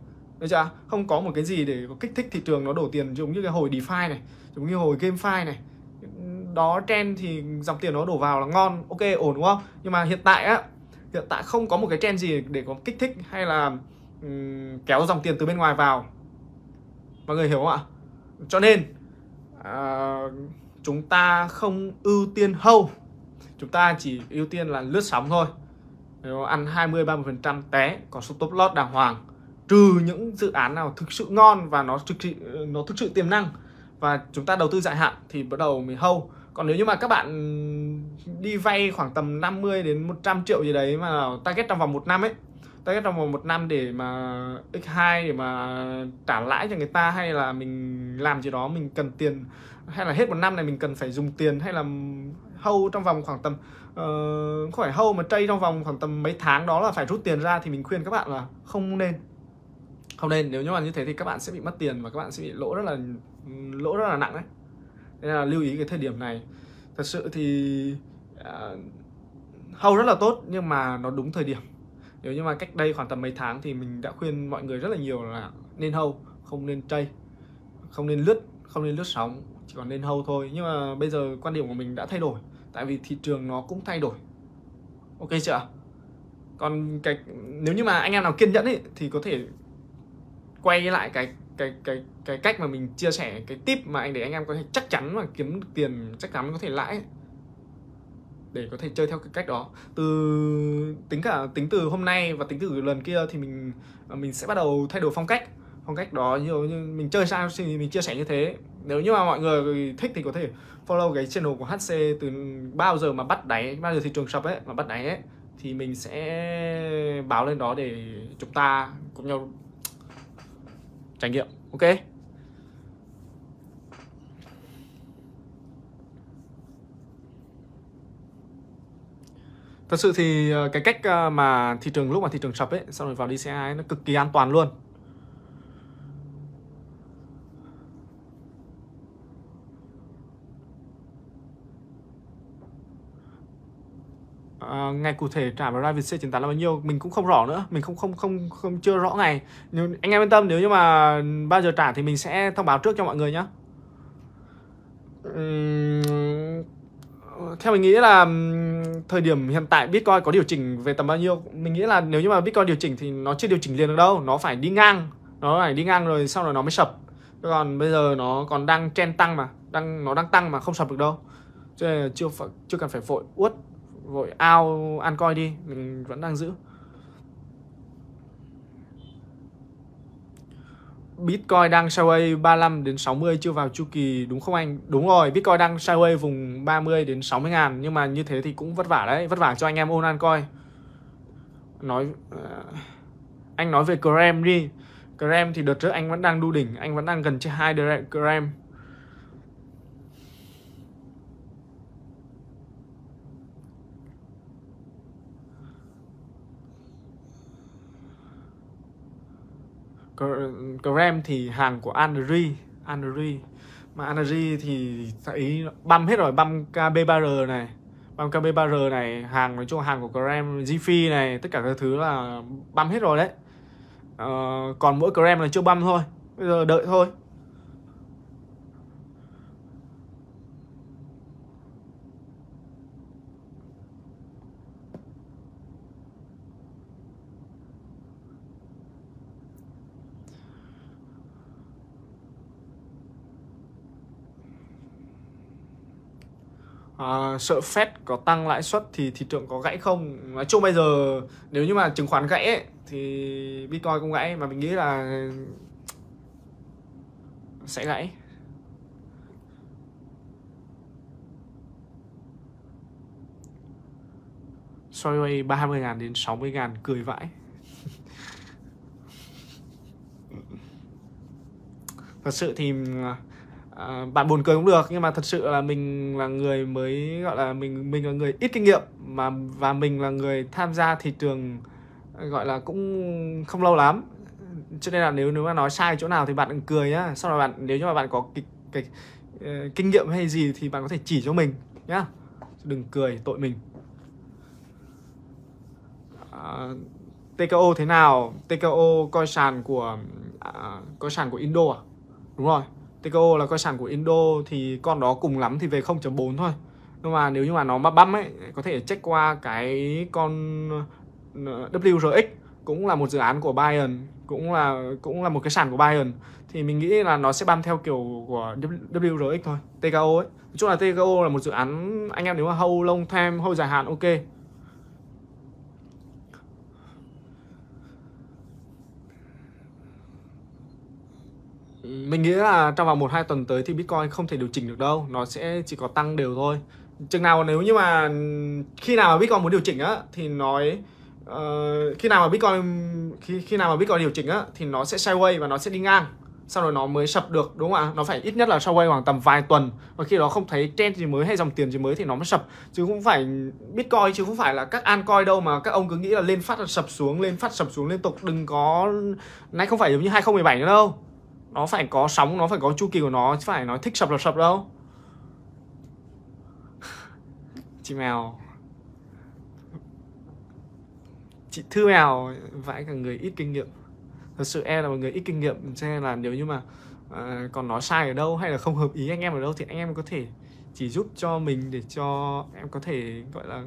được chưa? Không có một cái gì để có kích thích thị trường nó đổ tiền giống như cái hồi DeFi này, giống như hồi GameFi này. Đó trend thì dòng tiền nó đổ vào là ngon, ok ổn đúng không? Nhưng mà hiện tại á, hiện tại không có một cái trend gì để có kích thích hay là um, kéo dòng tiền từ bên ngoài vào. Mọi người hiểu không ạ? Cho nên à, chúng ta không ưu tiên hâu chúng ta chỉ ưu tiên là lướt sóng thôi nếu ăn 20 30 phần trăm té còn stop loss đàng hoàng trừ những dự án nào thực sự ngon và nó thực sự nó thực sự tiềm năng và chúng ta đầu tư dài hạn thì bắt đầu mình hâu còn nếu như mà các bạn đi vay khoảng tầm 50 đến 100 triệu gì đấy mà target trong vòng một năm ấy target trong vòng một năm để mà x2 để mà trả lãi cho người ta hay là mình làm gì đó mình cần tiền hay là hết một năm này mình cần phải dùng tiền hay là hâu trong vòng khoảng tầm uh, không phải hâu mà trade trong vòng khoảng tầm mấy tháng đó là phải rút tiền ra thì mình khuyên các bạn là không nên không nên nếu như mà như thế thì các bạn sẽ bị mất tiền và các bạn sẽ bị lỗ rất là lỗ rất là nặng đấy nên là lưu ý cái thời điểm này thật sự thì uh, hầu rất là tốt nhưng mà nó đúng thời điểm nếu như mà cách đây khoảng tầm mấy tháng thì mình đã khuyên mọi người rất là nhiều là nên hầu không nên trade không nên lướt không nên lướt sóng chỉ còn nên hầu thôi nhưng mà bây giờ quan điểm của mình đã thay đổi tại vì thị trường nó cũng thay đổi ok chưa còn cái nếu như mà anh em nào kiên nhẫn ấy, thì có thể quay lại cái cái cái cái cách mà mình chia sẻ cái tip mà anh để anh em có thể chắc chắn mà kiếm được tiền chắc chắn có thể lãi để có thể chơi theo cái cách đó từ tính cả tính từ hôm nay và tính từ lần kia thì mình à, mình sẽ bắt đầu thay đổi phong cách phong cách đó như, như mình chơi sao thì mình chia sẻ như thế nếu như mà mọi người thích thì có thể follow cái channel của HC từ bao giờ mà bắt đáy bao giờ thị trường sập ấy mà bắt đáy ấy thì mình sẽ báo lên đó để chúng ta cùng nhau trải nghiệm ok thật sự thì ờ, cái cách ờ, mà thị trường lúc mà thị trường sập ấy xong rồi vào DCI nó cực kỳ an toàn luôn Ờ, ngày cụ thể trả vào Rival C98 là bao nhiêu mình cũng không rõ nữa mình không không không không chưa rõ ngày nhưng anh em yên tâm nếu như mà bao giờ trả thì mình sẽ thông báo trước cho mọi người nhé theo mình nghĩ là thời điểm hiện tại Bitcoin có điều chỉnh về tầm bao nhiêu mình nghĩ là nếu như mà Bitcoin điều chỉnh thì nó chưa điều chỉnh liền được đâu nó phải đi ngang nó phải đi ngang rồi sau rồi nó mới sập còn bây giờ nó còn đang chen tăng mà đang nó đang tăng mà không sập được đâu chưa chưa cần phải vội uất vội ao ăn coi đi mình vẫn đang giữ Bitcoin đang sideways 35 đến 60 chưa vào chu kỳ đúng không anh? Đúng rồi, Bitcoin đang sideways vùng 30 đến 60 ngàn nhưng mà như thế thì cũng vất vả đấy, vất vả cho anh em ôn an coi. Nói uh, anh nói về Gram đi. Gram thì đợt trước anh vẫn đang đu đỉnh, anh vẫn đang gần trên 2 Gram. Gram thì hàng của Andri Andri mà Andri thì thấy băm hết rồi băm KB3R này băm KB3R này hàng nói chung hàng của Gram Gphi này tất cả các thứ là băm hết rồi đấy ờ, còn mỗi Gram là chưa băm thôi bây giờ đợi thôi Ờ, sợ Fed có tăng lãi suất thì thị trường có gãy không nói chung bây giờ nếu như mà chứng khoán gãy ấy, thì Bitcoin cũng gãy mà mình nghĩ là sẽ gãy Sorry 30 ngàn đến 60 ngàn cười vãi Thật sự thì ờ, Ờ, bạn buồn cười cũng được nhưng mà thật sự là mình là người mới gọi là mình mình là người ít kinh nghiệm mà và mình là người tham gia thị trường gọi là cũng không lâu lắm cho nên là nếu nếu mà nói sai chỗ nào thì bạn đừng cười nhá sau đó bạn nếu như mà bạn có cái, cái, ờ, kinh nghiệm hay gì thì bạn có thể chỉ cho mình nhá đừng cười tội mình à, ờ, TKO thế nào TKO coi sàn của à, coi sàn của Indo à đúng rồi TKO là coi sàn của Indo thì con đó cùng lắm thì về 0.4 thôi nhưng mà nếu như mà nó mà băm ấy có thể check qua cái con ờ, WRX cũng là một dự án của Bayern cũng là cũng là một cái sàn của Bayern thì mình nghĩ là nó sẽ băm theo kiểu của WRX thôi TKO ấy nói chung là TKO là một dự án anh em nếu mà hâu long time hâu dài hạn ok Mình nghĩ là trong vòng 1 2 tuần tới thì Bitcoin không thể điều chỉnh được đâu, nó sẽ chỉ có tăng đều thôi. Chừng nào nếu như mà khi nào mà Bitcoin muốn điều chỉnh á thì nói uh, khi nào mà Bitcoin khi khi nào mà Bitcoin điều chỉnh á thì nó sẽ sideways và nó sẽ đi ngang. Sau rồi nó mới sập được đúng không ạ? Nó phải ít nhất là sideways khoảng tầm vài tuần và khi đó không thấy trend gì mới hay dòng tiền gì mới thì nó mới sập chứ không phải Bitcoin chứ không phải là các altcoin đâu mà các ông cứ nghĩ là lên phát là sập xuống, lên phát sập xuống liên tục đừng có nay không phải giống như 2017 nữa đâu nó phải có sóng nó phải có chu kỳ của nó chứ phải nói thích sập lập sập đâu chị mèo chị thư mèo vãi cả người ít kinh nghiệm thật sự em là một người ít kinh nghiệm cho nên là nếu như mà uh, còn nói sai ở đâu hay là không hợp ý anh em ở đâu thì anh em có thể chỉ giúp cho mình để cho em có thể gọi là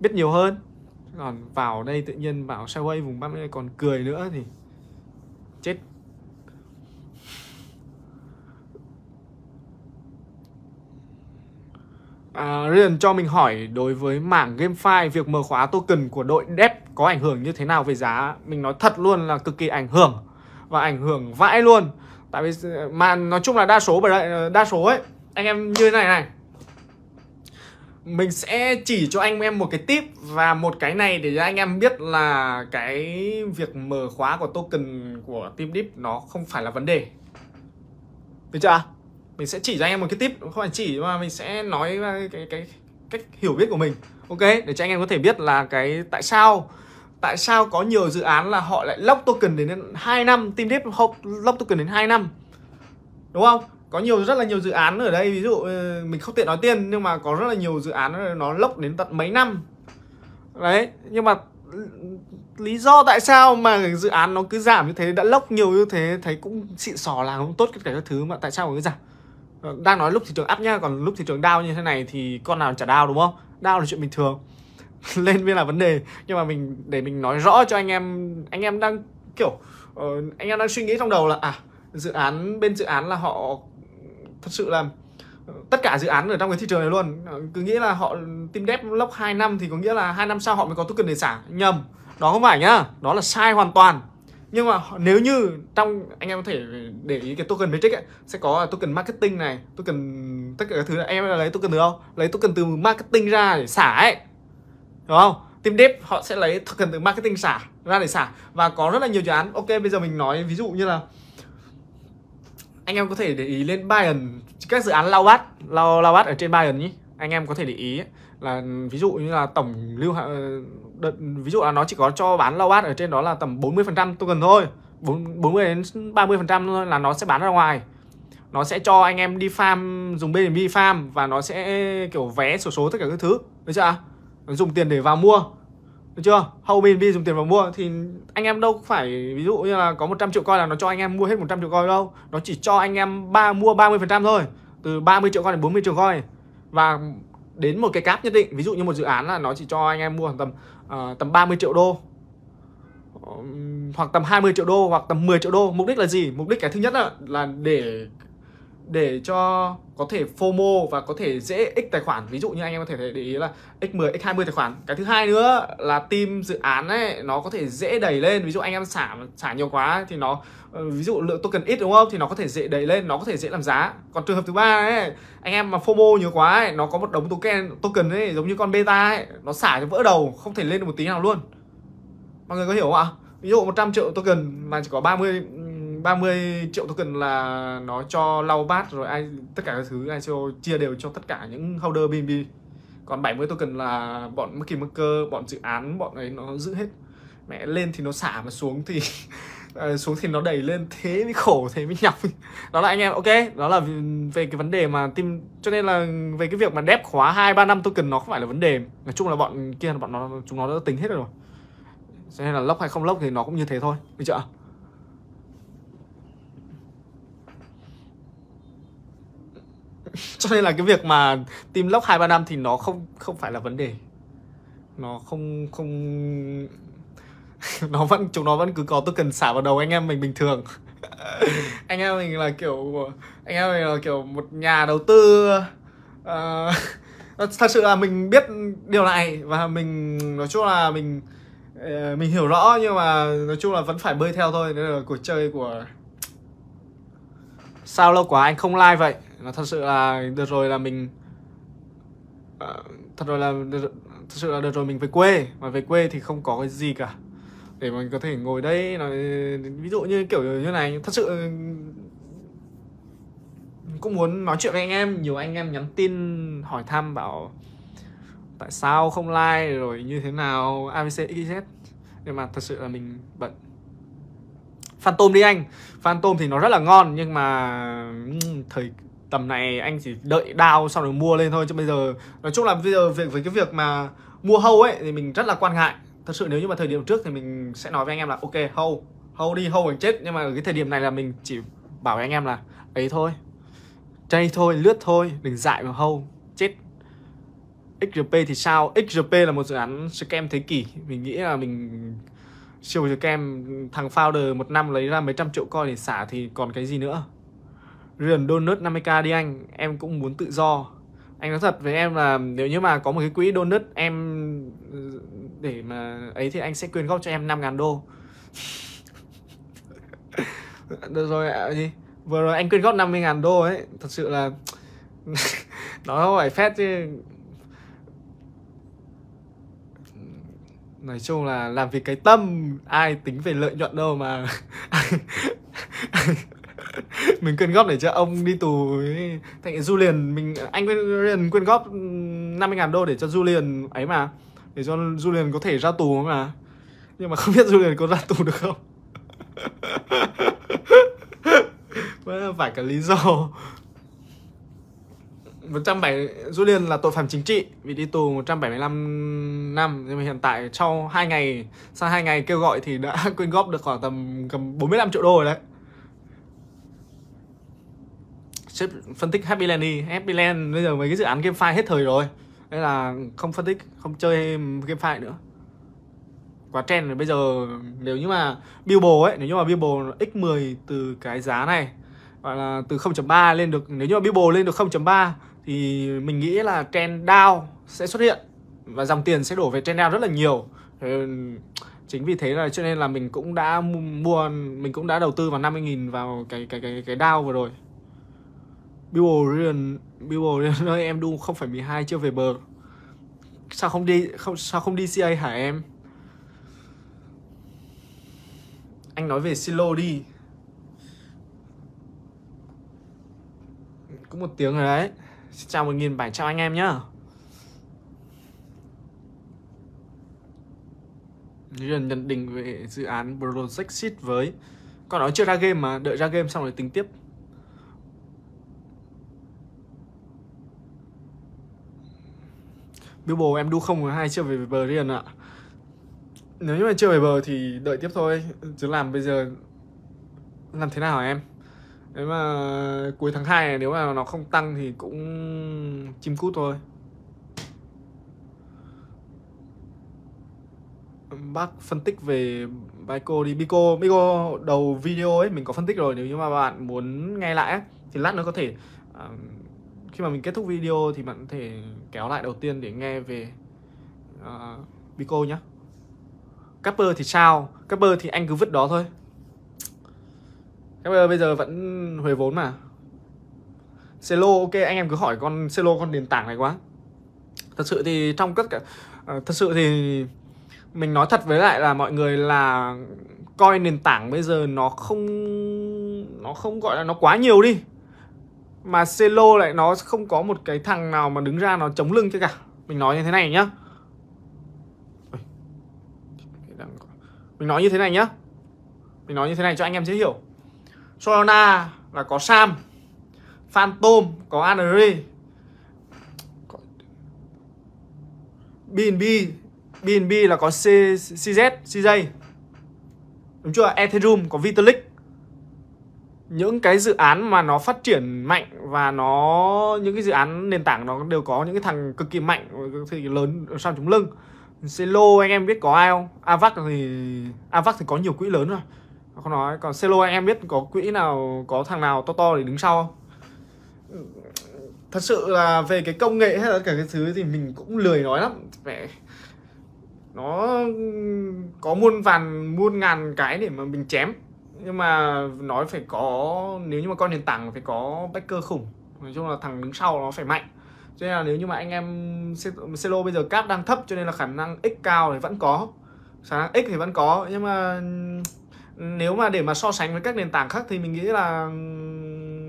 biết nhiều hơn còn vào đây tự nhiên bảo sideways vùng 30 còn cười nữa thì chết à, Ryan cho mình hỏi đối với mảng GameFi việc mở khóa token của đội DEP có ảnh hưởng như thế nào về giá? Mình nói thật luôn là cực kỳ ảnh hưởng và ảnh hưởng vãi luôn. Tại vì mà nói chung là đa số đa số ấy anh em như thế này này. Mình sẽ chỉ cho anh em một cái tip và một cái này để cho anh em biết là cái việc mở khóa của token của Team Deep nó không phải là vấn đề. Được chưa? mình sẽ chỉ cho anh em một cái tip không phải chỉ mà mình sẽ nói cái cái, cái cách hiểu biết của mình ok để cho anh em có thể biết là cái tại sao tại sao có nhiều dự án là họ lại lóc token đến 2 năm team deep hộp lóc token đến 2 năm đúng không có nhiều rất là nhiều dự án ở đây ví dụ ờ, mình không tiện nói tiền nhưng mà có rất là nhiều dự án nó lốc đến tận mấy năm đấy nhưng mà lý do tại sao mà dự án nó cứ giảm như thế đã lốc nhiều như thế thấy cũng xịn sò là không tốt tất cả các thứ mà tại sao mà cứ giảm Ờ, đang nói lúc thị trường áp nhá còn lúc thị trường down như thế này thì con nào chả down đúng không down là chuyện bình thường lên mới là vấn đề nhưng mà mình để mình nói rõ cho anh em anh em đang kiểu uh, anh em đang suy nghĩ trong đầu là à dự án bên dự án là họ thật sự là ờ, tất cả dự án ở trong cái thị trường này luôn cứ nghĩ là họ tim dev lốc 2 năm thì có nghĩa là hai năm sau họ mới có token để xả nhầm đó không phải nhá đó là sai hoàn toàn nhưng mà nếu như trong anh em có thể để ý cái token metric ấy, sẽ có token marketing này token tất cả các thứ em là lấy token từ đâu lấy token từ marketing ra để xả ấy đúng không team dev họ sẽ lấy token từ marketing xả ra để xả và có rất là nhiều dự án ok bây giờ mình nói ví dụ như là anh em có thể để ý lên Bayern các dự án lao bát lao lao bát ở trên Bayern nhé anh em có thể để ý là ví dụ như là tổng lưu ờ, đợt, ví dụ là nó chỉ có cho bán low ad ở trên đó là tầm 40% token thôi 40 đến 30% thôi là nó sẽ bán ra ngoài nó sẽ cho anh em đi farm dùng BNB farm và nó sẽ kiểu vé sổ số, số tất cả các thứ được chưa nó dùng tiền để vào mua được chưa hầu BNB dùng tiền vào mua thì anh em đâu phải ví dụ như là có 100 triệu coin là nó cho anh em mua hết 100 triệu coin đâu nó chỉ cho anh em ba mua 30% thôi từ 30 triệu coin đến 40 triệu coin và đến một cái cap nhất định ví dụ như một dự án là nó chỉ cho anh em mua tầm uh, tầm 30 ờ, triệu đô hoặc tầm 20 triệu đô hoặc tầm 10 triệu đô mục đích là gì mục đích cái thứ nhất là, là để để cho có thể FOMO và có thể dễ x tài khoản ví dụ như anh em có thể để ý là x10 x20 tài khoản cái thứ hai nữa là team dự án ấy nó có thể dễ đẩy lên ví dụ anh em xả xả nhiều quá thì nó ờ, ví dụ lượng token ít đúng không thì nó có thể dễ đẩy lên nó có thể dễ làm giá còn trường hợp thứ ba ấy anh em mà FOMO nhiều quá ấy, nó có một đống token token ấy giống như con beta ấy nó xả cho vỡ đầu không thể lên được một tí nào luôn mọi người có hiểu không ạ ví dụ 100 triệu token mà chỉ có 30 30 triệu token là nó cho lau bát rồi ai tất cả các thứ ICO chia đều cho tất cả những holder BNB còn 70 token là bọn kỳ Mickey cơ, bọn dự án, bọn ấy nó giữ hết mẹ lên thì nó xả mà xuống thì ờ, xuống thì nó đẩy lên thế mới khổ thế mới nhọc đó là anh em ok đó là về cái vấn đề mà tim cho nên là về cái việc mà đép khóa hai ba năm token nó không phải là vấn đề nói chung là bọn kia bọn nó chúng nó đã tính hết rồi cho nên là lốc hay không lốc thì nó cũng như thế thôi được chưa cho nên là cái việc mà tìm lốc hai ba năm thì nó không không phải là vấn đề nó không không nó vẫn chúng nó vẫn cứ có tôi cần xả vào đầu anh em mình bình thường anh em mình là kiểu anh em mình là kiểu một nhà đầu tư uh, thật sự là mình biết điều này và mình nói chung là mình uh, mình hiểu rõ nhưng mà nói chung là vẫn phải bơi theo thôi nên là cuộc chơi của sao lâu quá anh không like vậy nó thật sự là được rồi là mình à, thật rồi là thật sự là được rồi mình về quê mà về quê thì không có cái gì cả để mình có thể ngồi đây nói ví dụ như kiểu như này thật sự cũng muốn nói chuyện với anh em nhiều anh em nhắn tin hỏi thăm bảo tại sao không like rồi như thế nào abc xyz nhưng mà thật sự là mình bận phan tôm đi anh phan tôm thì nó rất là ngon nhưng mà thời tầm này anh chỉ đợi đao xong rồi mua lên thôi chứ bây giờ nói chung là bây giờ việc với cái việc mà mua hâu ấy thì mình rất là quan ngại thật sự nếu như mà thời điểm trước thì mình sẽ nói với anh em là ok hâu hâu đi hâu anh chết nhưng mà ở cái thời điểm này là mình chỉ bảo với anh em là ấy thôi chay thôi lướt thôi đừng dại vào hâu chết XRP thì sao XRP là một dự án scam thế kỷ mình nghĩ là mình siêu scam thằng founder một năm lấy ra mấy trăm triệu coin để xả thì còn cái gì nữa Riền Donut 50k đi anh Em cũng muốn tự do Anh nói thật với em là nếu như mà có một cái quỹ donut em Để mà ấy thì anh sẽ quyên góp cho em 5 ngàn đô Được rồi ạ gì Vừa rồi anh quyên góp 50 ngàn đô ấy Thật sự là Nó phải phép chứ nói chung là làm việc cái tâm ai tính về lợi nhuận đâu mà mình quyên góp để cho ông đi tù ấy. thành Julian mình anh quyên, Julian quyên góp 50.000 đô để cho Julian ấy mà để cho Julian có thể ra tù mà nhưng mà không biết Julian có ra tù được không phải cả lý do 170 Julian là tội phạm chính trị vì đi tù 175 năm nhưng mà hiện tại sau 2 ngày sau 2 ngày kêu gọi thì đã quyên góp được khoảng tầm cầm 45 triệu đô rồi đấy sếp phân tích Happy Land đi Happy Land bây giờ mấy cái dự án game file hết thời rồi nên là không phân tích không chơi game file nữa quá trend rồi bây giờ nếu như mà Bilbo ấy nếu như mà Bilbo x10 từ cái giá này gọi là từ 0.3 lên được nếu như mà Bilbo lên được 0.3 thì mình nghĩ là trend down sẽ xuất hiện và dòng tiền sẽ đổ về trend down rất là nhiều chính vì thế là cho nên là mình cũng đã mua mình cũng đã đầu tư vào 50.000 vào cái cái cái cái down vừa rồi Billboard Billboard nơi em đu không phải 12 chưa về bờ sao không đi không sao không đi CA hả em anh nói về silo đi cũng một tiếng rồi đấy xin chào một nghìn bảy chào anh em nhá Dần nhận định về dự án Project Seed với Con nói chưa ra game mà Đợi ra game xong rồi tính tiếp Bilbo em đu không với hai chưa về bờ riêng ạ nếu như mà chưa về bờ thì đợi tiếp thôi chứ làm bây giờ làm thế nào hả em nếu mà cuối tháng 2 này nếu mà nó không tăng thì cũng chim cút thôi bác phân tích về Bico đi Bico Bico đầu video ấy mình có phân tích rồi nếu như mà bạn muốn nghe lại ấy, thì lát nữa có thể uh, khi mà mình kết thúc video thì bạn có thể kéo lại đầu tiên để nghe về uh, ờ, Bico nhá Capper thì sao Capper thì anh cứ vứt đó thôi Capper bây giờ vẫn huề vốn mà Celo ok anh em cứ hỏi con Celo con nền tảng này quá thật sự thì trong tất cả uh, thật sự thì mình nói thật với lại là mọi người là coi nền tảng bây giờ nó không nó không gọi là nó quá nhiều đi mà Celo lại nó không có một cái thằng nào mà đứng ra nó chống lưng cho cả mình nói như thế này nhá mình nói như thế này nhá mình nói như thế này cho anh em dễ hiểu Solana là có Sam Phantom có Andre BNB BNB là có C, CZ, CJ Đúng chưa? Ethereum có Vitalik những cái dự án mà nó phát triển mạnh và nó những cái dự án nền tảng nó đều có những cái thằng cực kỳ mạnh thì lớn sau chúng lưng Celo anh em biết có ai không Avac thì Avac thì có nhiều quỹ lớn rồi không nói còn Celo anh em biết có quỹ nào có thằng nào to to để đứng sau không thật sự là về cái công nghệ hay là cả cái thứ thì mình cũng lười nói lắm mẹ nó có muôn vàn muôn ngàn cái để mà mình chém nhưng mà nói phải có nếu như mà con nền tảng phải có backer khủng nói chung là thằng đứng sau nó phải mạnh cho nên là nếu như mà anh em Celo bây giờ cap đang thấp cho nên là khả năng x cao thì vẫn có khả năng x thì vẫn có nhưng mà nếu mà để mà so sánh với các nền tảng khác thì mình nghĩ là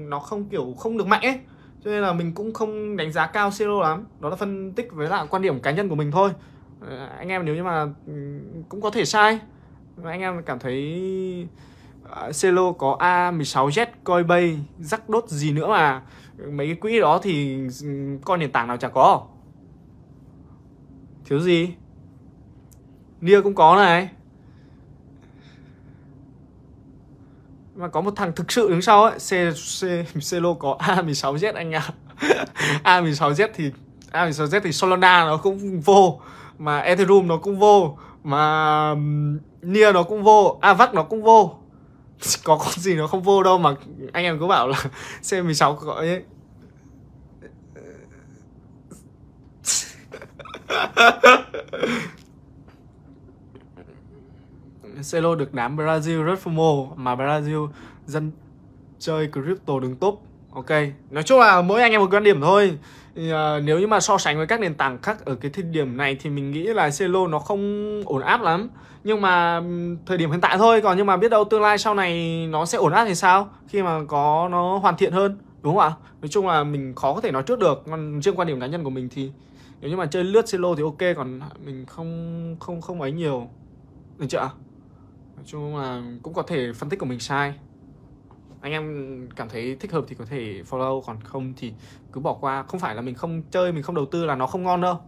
nó không kiểu không được mạnh ấy cho nên là mình cũng không đánh giá cao Celo lắm đó là phân tích với lại quan điểm cá nhân của mình thôi ờ, anh em nếu như mà cũng có thể sai anh em cảm thấy À, Celo có A16Z, Coinbase, rắc đốt gì nữa mà Mấy cái quỹ đó thì ừ, con nền tảng nào chả có Thiếu gì Nia cũng có này Mà có một thằng thực sự đứng sau ấy C, C, Celo có A16Z anh ạ à. A16Z thì A16Z thì Solana nó cũng vô Mà Ethereum nó cũng vô Mà ừ, Nia nó cũng vô Avax nó cũng vô có con gì nó không vô đâu mà anh em cứ bảo là C16 gọi ấy. Celo được đám Brazil rất phô mô mà Brazil dân chơi crypto đứng top ok nói chung là mỗi anh em một quan điểm thôi À, nếu như mà so sánh với các nền tảng khác ở cái thời điểm này thì mình nghĩ là Celo nó không ổn áp lắm nhưng mà thời điểm hiện tại thôi còn nhưng mà biết đâu tương lai sau này nó sẽ ổn áp thì sao khi mà có nó hoàn thiện hơn đúng không ạ nói chung là mình khó có thể nói trước được còn riêng quan điểm cá nhân của mình thì nếu như mà chơi lướt Celo thì ok còn mình không không không ấy nhiều được chưa nói chung là cũng có thể phân tích của mình sai anh em cảm thấy thích hợp thì có thể follow còn không thì cứ bỏ qua không phải là mình không chơi mình không đầu tư là nó không ngon đâu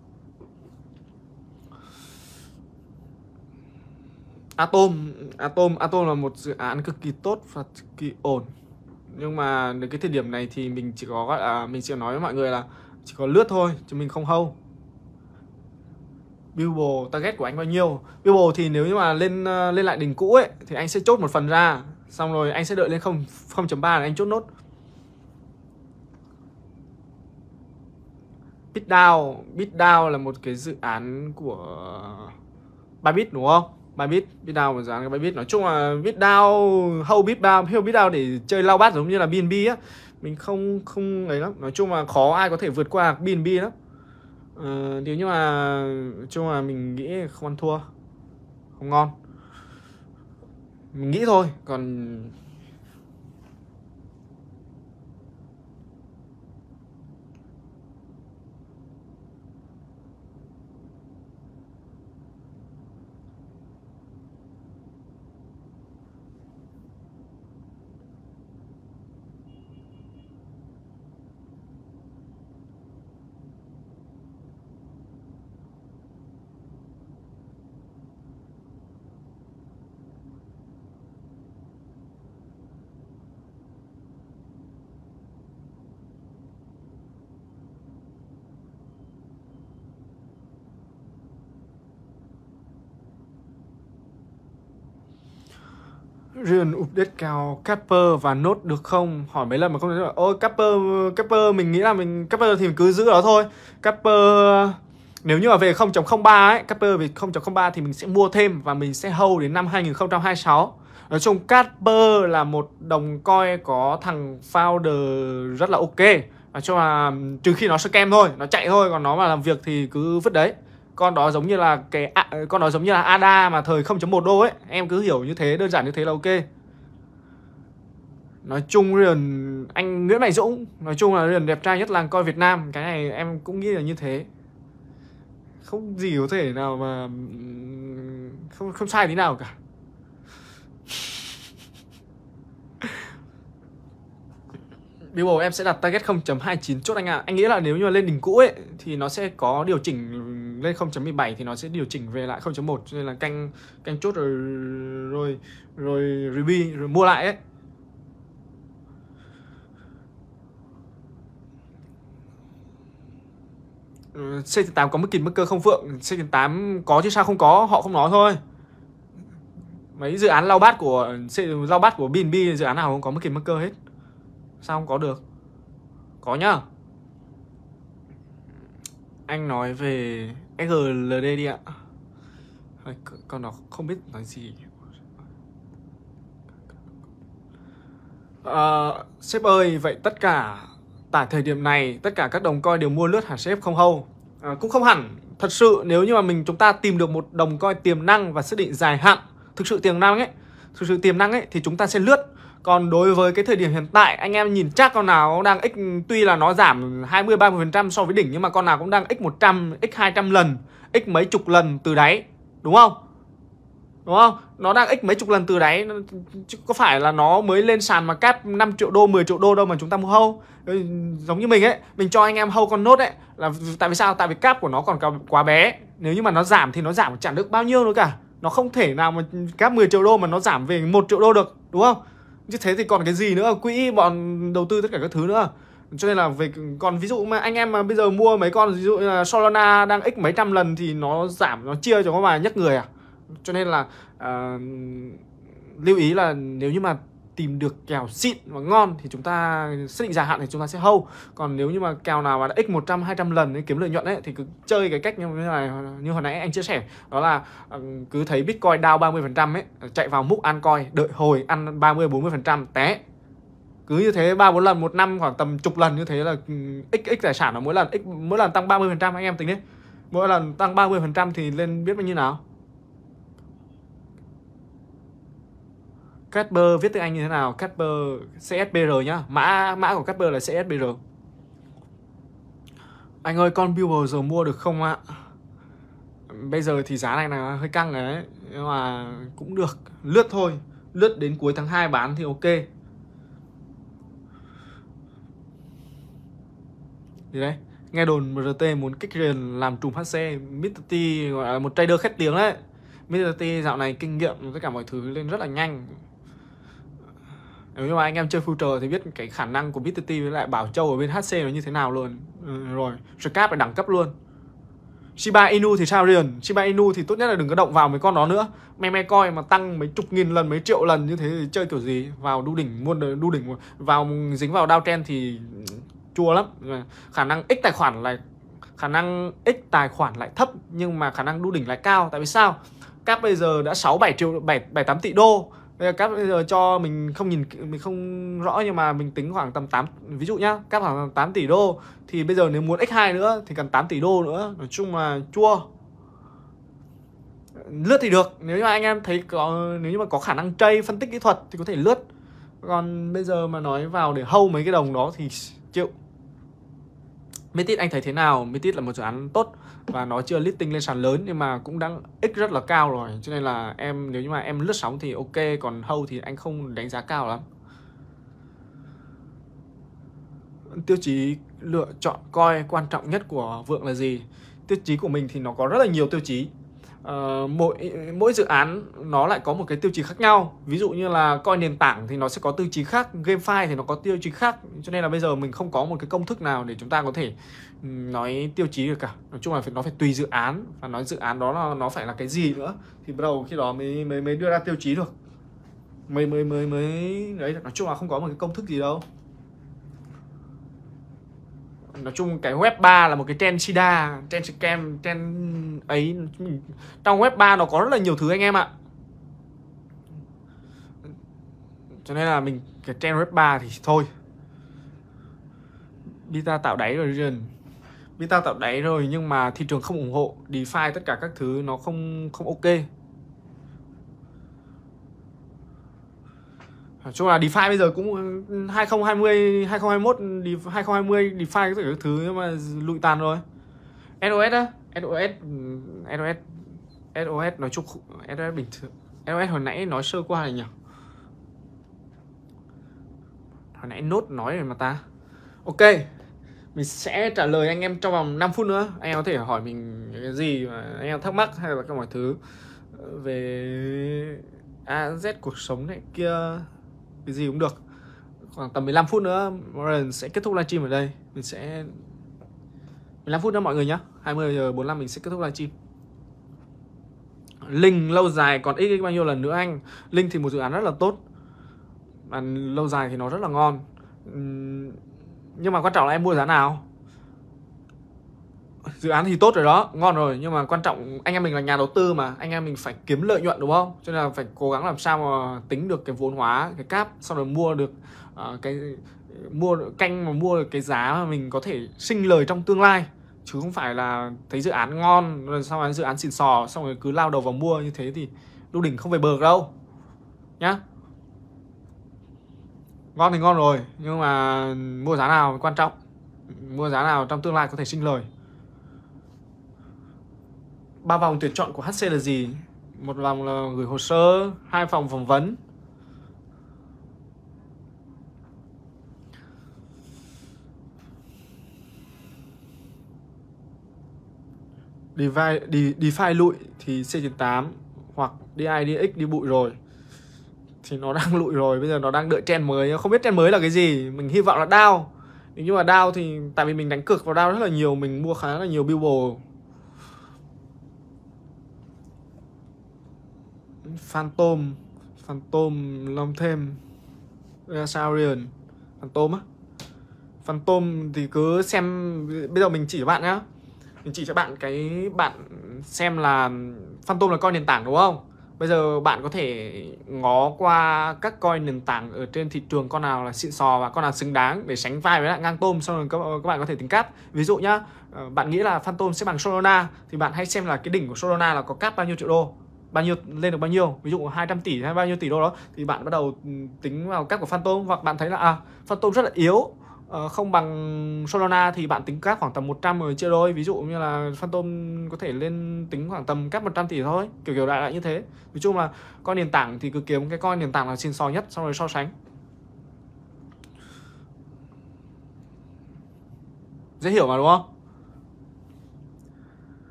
Atom Atom Atom là một dự án cực kỳ tốt và cực kỳ ổn nhưng mà đến cái thời điểm này thì mình chỉ có gọi là mình sẽ nói với mọi người là chỉ có lướt thôi chứ mình không hâu Bilbo target của anh bao nhiêu Bilbo thì nếu như mà lên ờ, lên lại đỉnh cũ ấy thì anh sẽ chốt một phần ra xong rồi anh sẽ đợi lên 0 0.3 là anh chốt nốt Bitdown Bitdown là một cái dự án của bài Bit đúng không Bài Bit Bitdown một dự án của Bybit nói chung là Bitdown hầu Bitdown hầu Bitdown để chơi lao bát giống như là BNB á mình không không ấy lắm nói chung là khó ai có thể vượt qua BNB lắm ờ, nếu như mà chung là mình nghĩ không ăn thua không ngon mình nghĩ thôi còn Rian update cao Capper và nốt được không? Hỏi mấy lần mà không thấy là Ôi Capper, Capper mình nghĩ là mình Capper thì mình cứ giữ đó thôi Capper nếu như mà về 0.03 ấy, Capper về 0.03 thì mình sẽ mua thêm và mình sẽ hold đến năm 2026. Nói chung Casper là một đồng coin có thằng founder rất là ok Nói chung là trừ khi nó scam thôi, nó chạy thôi Còn nó mà làm việc thì cứ vứt đấy con đó giống như là cái à, con đó giống như là ADA mà thời 0.1 đô ấy em cứ hiểu như thế đơn giản như thế là ok nói chung liền anh Nguyễn Mạnh Dũng nói chung là liền đẹp trai nhất làng coi Việt Nam cái này em cũng nghĩ là như thế không gì có thể nào mà không không sai tí nào cả Billboard em sẽ đặt target 0.29 chốt anh ạ à. Anh nghĩ là nếu như mà lên đỉnh cũ ấy Thì nó sẽ có điều chỉnh lên 0.17 thì nó sẽ điều chỉnh về lại 0.1 nên là canh canh chốt rồi rồi rồi rebuy rồi mua lại ấy. Ừ, C8 có mức kìm mức cơ không Phượng C8 có chứ sao không có Họ không nói thôi Mấy dự án lau bát của C, Lau bát của BNB dự án nào cũng có mức kìm mức cơ hết Sao không có được Có nhá Anh nói về SGLD đi ạ Con nó không biết nói gì à, Sếp ơi, vậy tất cả Tại thời điểm này, tất cả các đồng coi đều mua lướt hả sếp không hâu? À, cũng không hẳn Thật sự nếu như mà mình chúng ta tìm được một đồng coi tiềm năng và xác định dài hạn Thực sự tiềm năng ấy Thực sự tiềm năng ấy thì chúng ta sẽ lướt còn đối với cái thời điểm hiện tại anh em nhìn chắc con nào đang x tuy là nó giảm 20 30% so với đỉnh nhưng mà con nào cũng đang x 100, x 200 lần, x mấy chục lần từ đáy, đúng không? Đúng không? Nó đang x mấy chục lần từ đáy chứ có phải là nó mới lên sàn mà cap 5 triệu đô, 10 triệu đô đâu mà chúng ta mua hâu. Ừ, giống như mình ấy, mình cho anh em hâu con nốt ấy là tại vì sao? Tại vì cap của nó còn quá bé. Nếu như mà nó giảm thì nó giảm chẳng được bao nhiêu nữa cả. Nó không thể nào mà cap 10 triệu đô mà nó giảm về 1 triệu đô được, đúng không? như thế thì còn cái gì nữa quỹ bọn đầu tư tất cả các thứ nữa cho nên là về còn ví dụ mà anh em mà bây giờ mua mấy con ví dụ là Solana đang x mấy trăm lần thì nó giảm nó chia cho các bạn nhất người à cho nên là uh, lưu ý là nếu như mà tìm được kèo xịn và ngon thì chúng ta xác định dài hạn thì chúng ta sẽ hâu còn nếu như mà kèo nào mà đã x 100 200 lần để kiếm lợi nhuận ấy thì cứ chơi cái cách như thế này như hồi nãy anh chia sẻ đó là ờ, cứ thấy Bitcoin down 30% ấy chạy vào múc ăn coi đợi hồi ăn 30 40% té cứ như thế ba bốn lần một năm khoảng tầm chục lần như thế là ừ, x x tài sản là mỗi lần x mỗi lần tăng 30% anh em tính đi mỗi lần tăng 30% thì lên biết bao nhiêu nào Casper viết tiếng Anh như thế nào? Casper CSBR nhá. Mã mã của Casper là CSBR. Anh ơi con Builder giờ mua được không ạ? Bây giờ thì giá này là hơi căng đấy, nhưng mà cũng được, lướt thôi, lướt đến cuối tháng 2 bán thì ok. Thì đấy, nghe đồn MRT muốn kích riền làm trùm HC, Mr. T gọi là một trader khét tiếng đấy. Mr. T dạo này kinh nghiệm tất cả mọi thứ lên rất là nhanh nếu như mà anh em chơi future thì biết cái khả năng của BTT với lại Bảo Châu ở bên HC nó như thế nào luôn ừ, rồi Scrap là đẳng cấp luôn Shiba Inu thì sao liền Shiba Inu thì tốt nhất là đừng có động vào mấy con đó nữa me me coi mà tăng mấy chục nghìn lần mấy triệu lần như thế thì chơi kiểu gì vào đu đỉnh muôn đu đỉnh vào dính vào đao ten thì chua lắm khả năng x tài khoản là khả năng x tài khoản lại thấp nhưng mà khả năng đu đỉnh lại cao tại vì sao các bây giờ đã 6 7 triệu 7 7 8 tỷ đô bây giờ cáp bây giờ cho mình không nhìn mình không rõ nhưng mà mình tính khoảng tầm 8 ví dụ nhá cắt khoảng 8 tỷ đô thì bây giờ nếu muốn x2 nữa thì cần 8 tỷ đô nữa nói chung là chua lướt thì được nếu như mà anh em thấy có nếu như mà có khả năng chơi phân tích kỹ thuật thì có thể lướt còn bây giờ mà nói vào để hâu mấy cái đồng đó thì chịu Metit anh thấy thế nào? Metit là một dự án tốt và nó chưa listing lên sàn lớn nhưng mà cũng đã x rất là cao rồi cho nên là em nếu như mà em lướt sóng thì ok còn hâu thì anh không đánh giá cao lắm tiêu chí lựa chọn coi quan trọng nhất của vượng là gì tiêu chí của mình thì nó có rất là nhiều tiêu chí uh, mỗi mỗi dự án nó lại có một cái tiêu chí khác nhau ví dụ như là coi nền tảng thì nó sẽ có tiêu chí khác game file thì nó có tiêu chí khác cho nên là bây giờ mình không có một cái công thức nào để chúng ta có thể nói tiêu chí được cả nói chung là phải, nó phải tùy dự án và nói dự án đó là nó phải là cái gì nữa thì bắt đầu khi đó mới mới mới đưa ra tiêu chí được mới mới mới mới đấy nói chung là không có một cái công thức gì đâu nói chung cái web 3 là một cái trend sida trend scam trend ấy trong web 3 nó có rất là nhiều thứ anh em ạ cho nên là mình cái trend web 3 thì thôi beta tạo đáy rồi dần beta tạo đáy rồi nhưng mà thị trường không ủng hộ DeFi tất cả các thứ nó không không ok Nói chung là DeFi bây giờ cũng 2020, 2021, 2020 DeFi cái thứ nhưng mà lụi tàn rồi. SOS á, SOS, ừ, SOS, SOS nói chung SOS bình thường. SOS hồi nãy nói sơ qua này nhỉ? Hồi nãy nốt nói rồi mà ta. Ok, mình sẽ trả lời anh em trong vòng 5 phút nữa. Anh em có thể hỏi mình cái gì mà anh em thắc mắc hay là các mọi thứ ờ, về AZ cuộc sống này kia cái gì cũng được khoảng tầm 15 phút nữa Warren sẽ kết thúc livestream ở đây mình sẽ 15 phút nữa mọi người nhé 20 giờ 45 mình sẽ kết thúc livestream Linh lâu dài còn ít bao nhiêu lần nữa anh Linh thì một dự án rất là tốt và lâu dài thì nó rất là ngon nhưng mà quan trọng là em mua giá nào dự án thì tốt rồi đó ngon rồi nhưng mà quan trọng anh em mình là nhà đầu tư mà anh em mình phải kiếm lợi nhuận đúng không cho nên là phải cố gắng làm sao mà tính được cái vốn hóa cái cáp sau rồi mua được uh, cái mua canh mà mua được cái giá mà mình có thể sinh lời trong tương lai chứ không phải là thấy dự án ngon rồi sau đó dự án xịn sò xong rồi cứ lao đầu vào mua như thế thì đu đỉnh không về bờ đâu nhá ngon thì ngon rồi nhưng mà mua giá nào quan trọng mua giá nào trong tương lai có thể sinh lời ba vòng tuyển chọn của HC là gì một vòng là gửi hồ sơ hai vòng phỏng vấn DeFi, DeFi lụi thì C98 hoặc DIDX đi bụi rồi thì nó đang lụi rồi bây giờ nó đang đợi trend mới không biết trend mới là cái gì mình hy vọng là đau nhưng mà đau thì tại vì mình đánh cược vào đau rất là nhiều mình mua khá là nhiều Bible Phantom Phantom Long thêm Saurian Phantom á Phantom thì cứ xem Bây giờ mình chỉ cho bạn nhá Mình chỉ cho bạn cái bạn xem là Phantom là coin nền tảng đúng không Bây giờ bạn có thể ngó qua các coin nền tảng ở trên thị trường con nào là xịn sò và con nào xứng đáng để sánh vai với lại ngang tôm xong rồi các, bạn có thể tính cáp. Ví dụ nhá, ờ, bạn nghĩ là Phantom sẽ bằng Solana thì bạn hãy xem là cái đỉnh của Solana là có cáp bao nhiêu triệu đô bao nhiêu lên được bao nhiêu ví dụ 200 tỷ hay bao nhiêu tỷ đô đó thì bạn bắt đầu ừ, tính vào các của Phantom hoặc bạn thấy là à Phantom rất là yếu ờ, không bằng Solana thì bạn tính các khoảng tầm 100 rồi chia đôi ví dụ như là Phantom có thể lên tính khoảng tầm các 100 tỷ thôi kiểu kiểu đại loại như thế nói chung là coi nền tảng thì cứ kiếm cái coi nền tảng là xin so nhất xong rồi so sánh dễ hiểu mà đúng không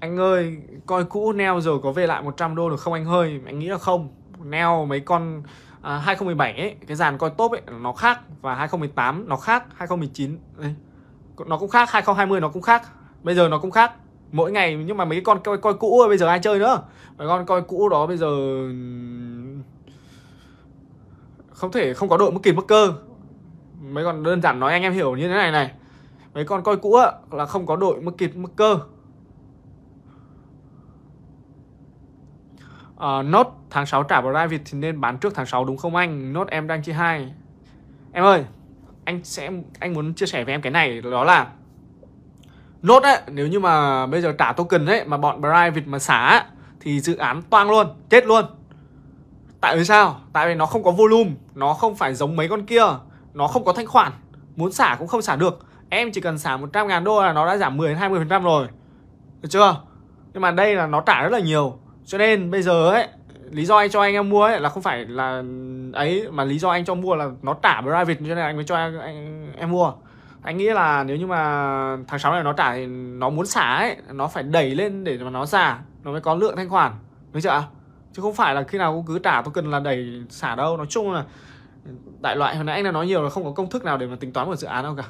anh ơi coi cũ neo rồi có về lại 100 đô được không anh hơi anh nghĩ là không neo mấy con à, 2017 ấy cái dàn coi tốt ấy nó khác và 2018 nó khác 2019 ấy, nó cũng khác 2020 nó cũng khác bây giờ nó cũng khác mỗi ngày nhưng mà mấy con coi, coi cũ rồi bây giờ ai chơi nữa mấy con coi cũ đó bây giờ không thể không có đội mất kỳ mất cơ mấy con đơn giản nói anh em hiểu như thế này này mấy con coi cũ là không có đội mất kịp mất cơ uh, nốt tháng 6 trả private thì nên bán trước tháng 6 đúng không anh nốt em đang chia hai em ơi anh sẽ anh muốn chia sẻ với em cái này đó là nốt ấy nếu như mà bây giờ trả token ấy mà bọn private mà xả thì dự án toang luôn chết luôn tại vì sao tại vì nó không có volume nó không phải giống mấy con kia nó không có thanh khoản muốn xả cũng không xả được em chỉ cần xả 100 ngàn đô là nó đã giảm 10 20 phần trăm rồi được chưa nhưng mà đây là nó trả rất là nhiều cho nên bây giờ ấy lý do anh cho anh em mua ấy là không phải là ấy mà lý do anh cho mua là nó trả private cho nên anh mới cho anh, anh em mua anh nghĩ là nếu như mà tháng 6 này nó trả thì nó muốn xả ấy nó phải đẩy lên để mà nó xả nó mới có lượng thanh khoản đúng chưa chứ không phải là khi nào cũng cứ trả tôi cần là đẩy xả đâu nói chung là đại loại hồi nãy anh đã nói nhiều là không có công thức nào để mà tính toán một dự án đâu cả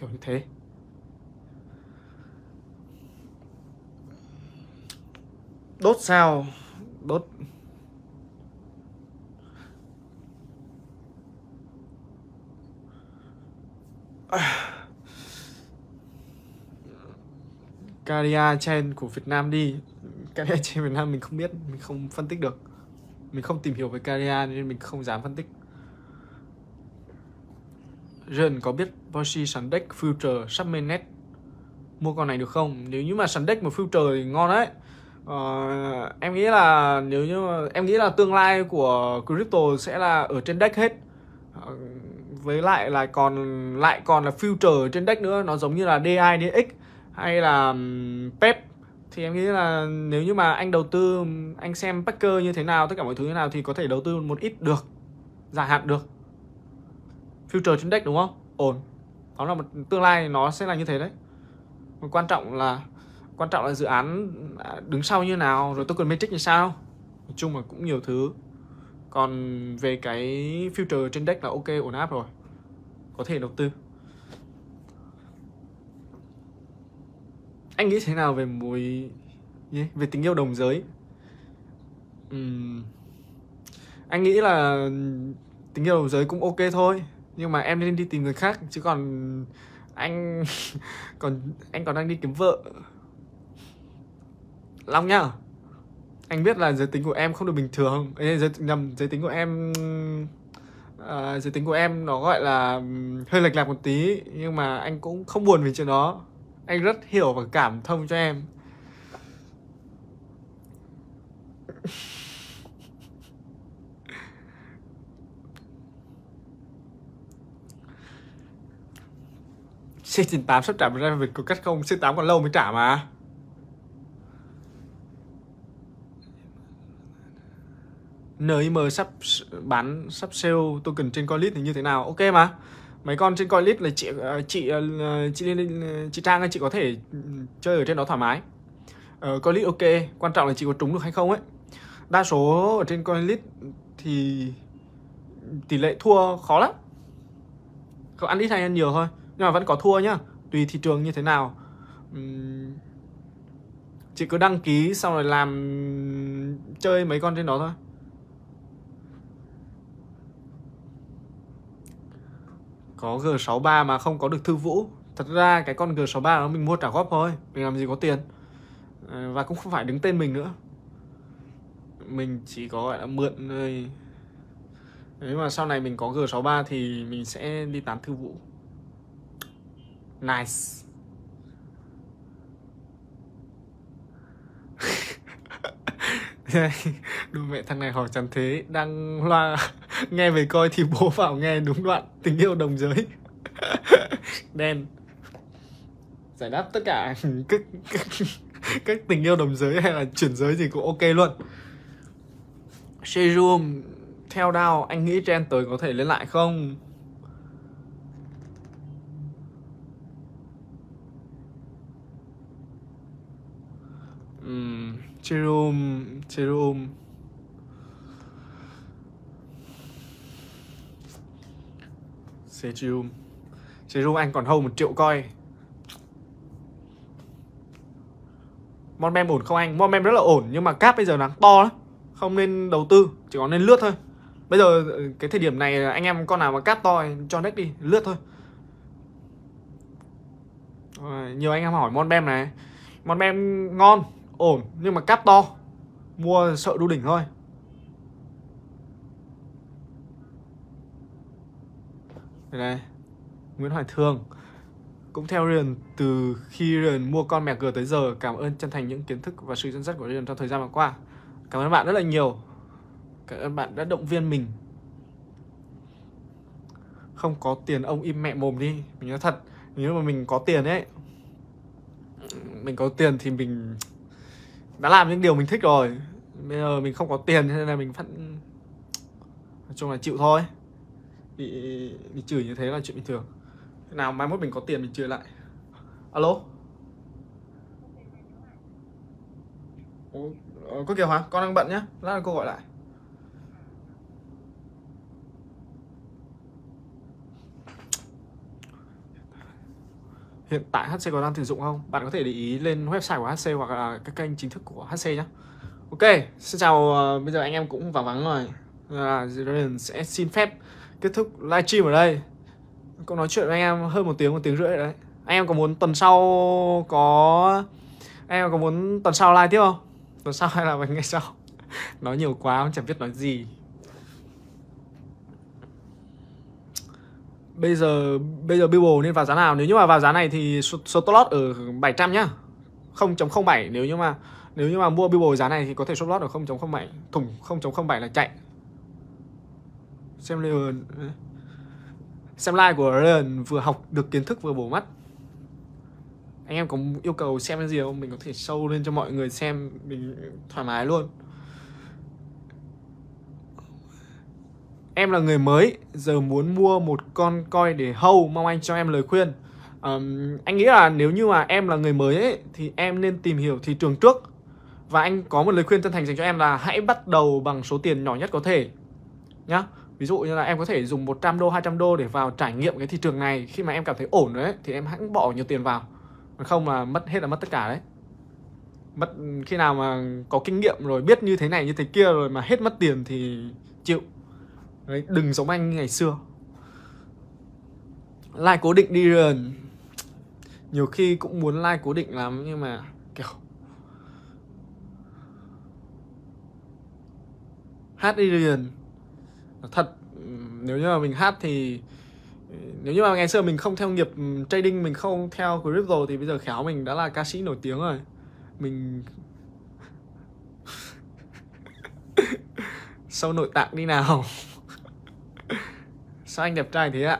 kiểu như thế đốt sao đốt Caria chain của Việt Nam đi Caria chain Việt Nam mình không biết Mình không phân tích được Mình không tìm hiểu về Caria nên mình không dám phân tích Rơn có biết Porsche deck Future sắp main net Mua con này được không? Nếu như mà sản deck mà Future thì ngon đấy Ờ, em nghĩ là nếu như em nghĩ là tương lai của crypto sẽ là ở trên deck hết ờ, với lại là còn lại còn là future trên deck nữa nó giống như là DI DX hay là PEP e thì em nghĩ là nếu như mà anh đầu tư anh xem Packer như thế nào tất cả mọi thứ như thế nào thì có thể đầu tư một ít được dài hạn được future trên deck đúng không ổn đó là một tương lai nó sẽ là như thế đấy quan trọng là quan trọng là dự án à, đứng sau như nào rồi tôi cần metric như sao nói chung là cũng nhiều thứ còn về cái future trên deck là ok ổn áp rồi có thể đầu tư anh nghĩ thế nào về mối về tình yêu đồng giới uhm. anh nghĩ là tình yêu đồng giới cũng ok thôi nhưng mà em nên đi tìm người khác chứ còn anh còn anh còn đang đi kiếm vợ Long nhá Anh biết là giới tính của em không được bình thường Ê, giới, Nhầm giới tính của em à, Giới tính của em nó gọi là Hơi lệch lạc một tí Nhưng mà anh cũng không buồn vì chuyện đó Anh rất hiểu và cảm thông cho em C98 sắp trả một ra Việt có cách không? C8 còn lâu mới trả mà NIM sắp bán sắp sale token trên Coinlist thì như thế nào ok mà mấy con trên Coinlist là chị ờ, chị ờ, chị chị Trang anh chị có thể ừ, chơi ở trên đó thoải mái ờ, Coinlist ok quan trọng là chị có trúng được hay không ấy đa số ở trên Coinlist thì tỷ lệ thua khó lắm cậu ăn ít hay ăn nhiều thôi nhưng mà vẫn có thua nhá tùy thị trường như thế nào uhm, chị cứ đăng ký xong rồi làm chơi mấy con trên đó thôi có G63 mà không có được thư vũ thật ra cái con G63 đó mình mua trả góp thôi mình làm gì có tiền ờ, và cũng không phải đứng tên mình nữa mình chỉ có gọi là mượn nơi nếu mà sau này mình có G63 thì mình sẽ đi tán thư vũ nice Đùi mẹ thằng này hỏi chẳng thế Đang loa nghe về coi thì bố vào nghe đúng đoạn Tình yêu đồng giới Đen Giải đáp tất cả các, các, các tình yêu đồng giới hay là chuyển giới gì cũng ok luôn Serum Theo đao anh nghĩ Jen tới có thể lên lại không? Jerome Jerome Jerome Jerome anh còn hầu một triệu coi Monmem ổn không anh? Monmem rất là ổn nhưng mà cáp bây giờ nó to lắm Không nên đầu tư, chỉ có nên lướt thôi Bây giờ ờ, cái thời điểm này anh em con nào mà cáp to cho next đi, lướt thôi Rồi, Nhiều anh em hỏi monmem này monmem ngon ổn nhưng mà cắt to mua sợ đu đỉnh thôi đây này Nguyễn Hoài Thương cũng theo Riền từ khi Riền mua con mẹ cửa tới giờ cảm ơn chân thành những kiến thức và sự dẫn dắt của Riền trong thời gian vừa qua cảm ơn bạn rất là nhiều cảm ơn bạn đã động viên mình không có tiền ông im mẹ mồm đi mình nói thật nếu mà mình có tiền ấy mình có tiền thì mình đã làm những điều mình thích rồi bây giờ mình không có tiền nên là mình vẫn nói chung là chịu thôi bị bị chửi như thế là chuyện bình thường thế nào mai mốt mình có tiền mình chửi lại alo Ủa, ờ, có kiểu hả con đang bận nhá lát cô gọi lại hiện tại HC có đang sử dụng không bạn có thể để ý lên website của HC hoặc là các kênh chính thức của HC nhé ok xin chào ờ, bây giờ anh em cũng vào vắng rồi à, sẽ xin phép kết thúc livestream ở đây cũng nói chuyện với anh em hơn một tiếng một tiếng rưỡi đấy anh em có muốn tuần sau có anh em có muốn tuần sau live tiếp không tuần sau hay là ngày sau nói nhiều quá không chẳng biết nói gì bây giờ bây giờ Bible nên vào giá nào nếu như mà vào giá này thì số lot ở 700 nhá 0.07 nếu như mà nếu như mà mua Bible giá này thì có thể shop lot ở 0.07 thủng 0.07 là chạy xem Leon xem like của Leon vừa học được kiến thức vừa bổ mắt anh em có yêu cầu xem cái gì không mình có thể sâu lên cho mọi người xem mình thoải mái luôn em là người mới giờ muốn mua một con coi để hâu mong anh cho em lời khuyên um, anh nghĩ là nếu như mà em là người mới ấy, thì em nên tìm hiểu thị trường trước và anh có một lời khuyên chân thành dành cho em là hãy bắt đầu bằng số tiền nhỏ nhất có thể nhá ví dụ như là em có thể dùng 100 đô 200 đô để vào trải nghiệm cái thị trường này khi mà em cảm thấy ổn đấy thì em hãy bỏ nhiều tiền vào còn không là mất hết là mất tất cả đấy mất khi nào mà có kinh nghiệm rồi biết như thế này như thế kia rồi mà hết mất tiền thì chịu Đấy, đừng giống anh ngày xưa like cố định đi rồi nhiều khi cũng muốn like cố định lắm nhưng mà kiểu hát đi liền thật nếu như mà mình hát thì nếu như mà ngày xưa mình không theo nghiệp ừ, trading mình không theo crypto thì bây giờ khéo mình đã là ca sĩ nổi tiếng rồi mình sâu nội tạng đi nào Sao anh đẹp trai thế ạ?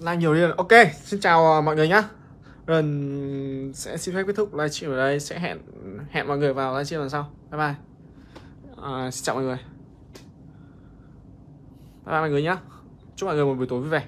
Like nhiều đi Ok, xin chào à, mọi người nhá. Rồi sẽ xin phép kết thúc livestream ở đây. Sẽ hẹn hẹn mọi người vào livestream lần sau. Bye bye. À, xin chào mọi người. Bye bye mọi người nhá. Chúc mọi người một buổi tối vui vẻ.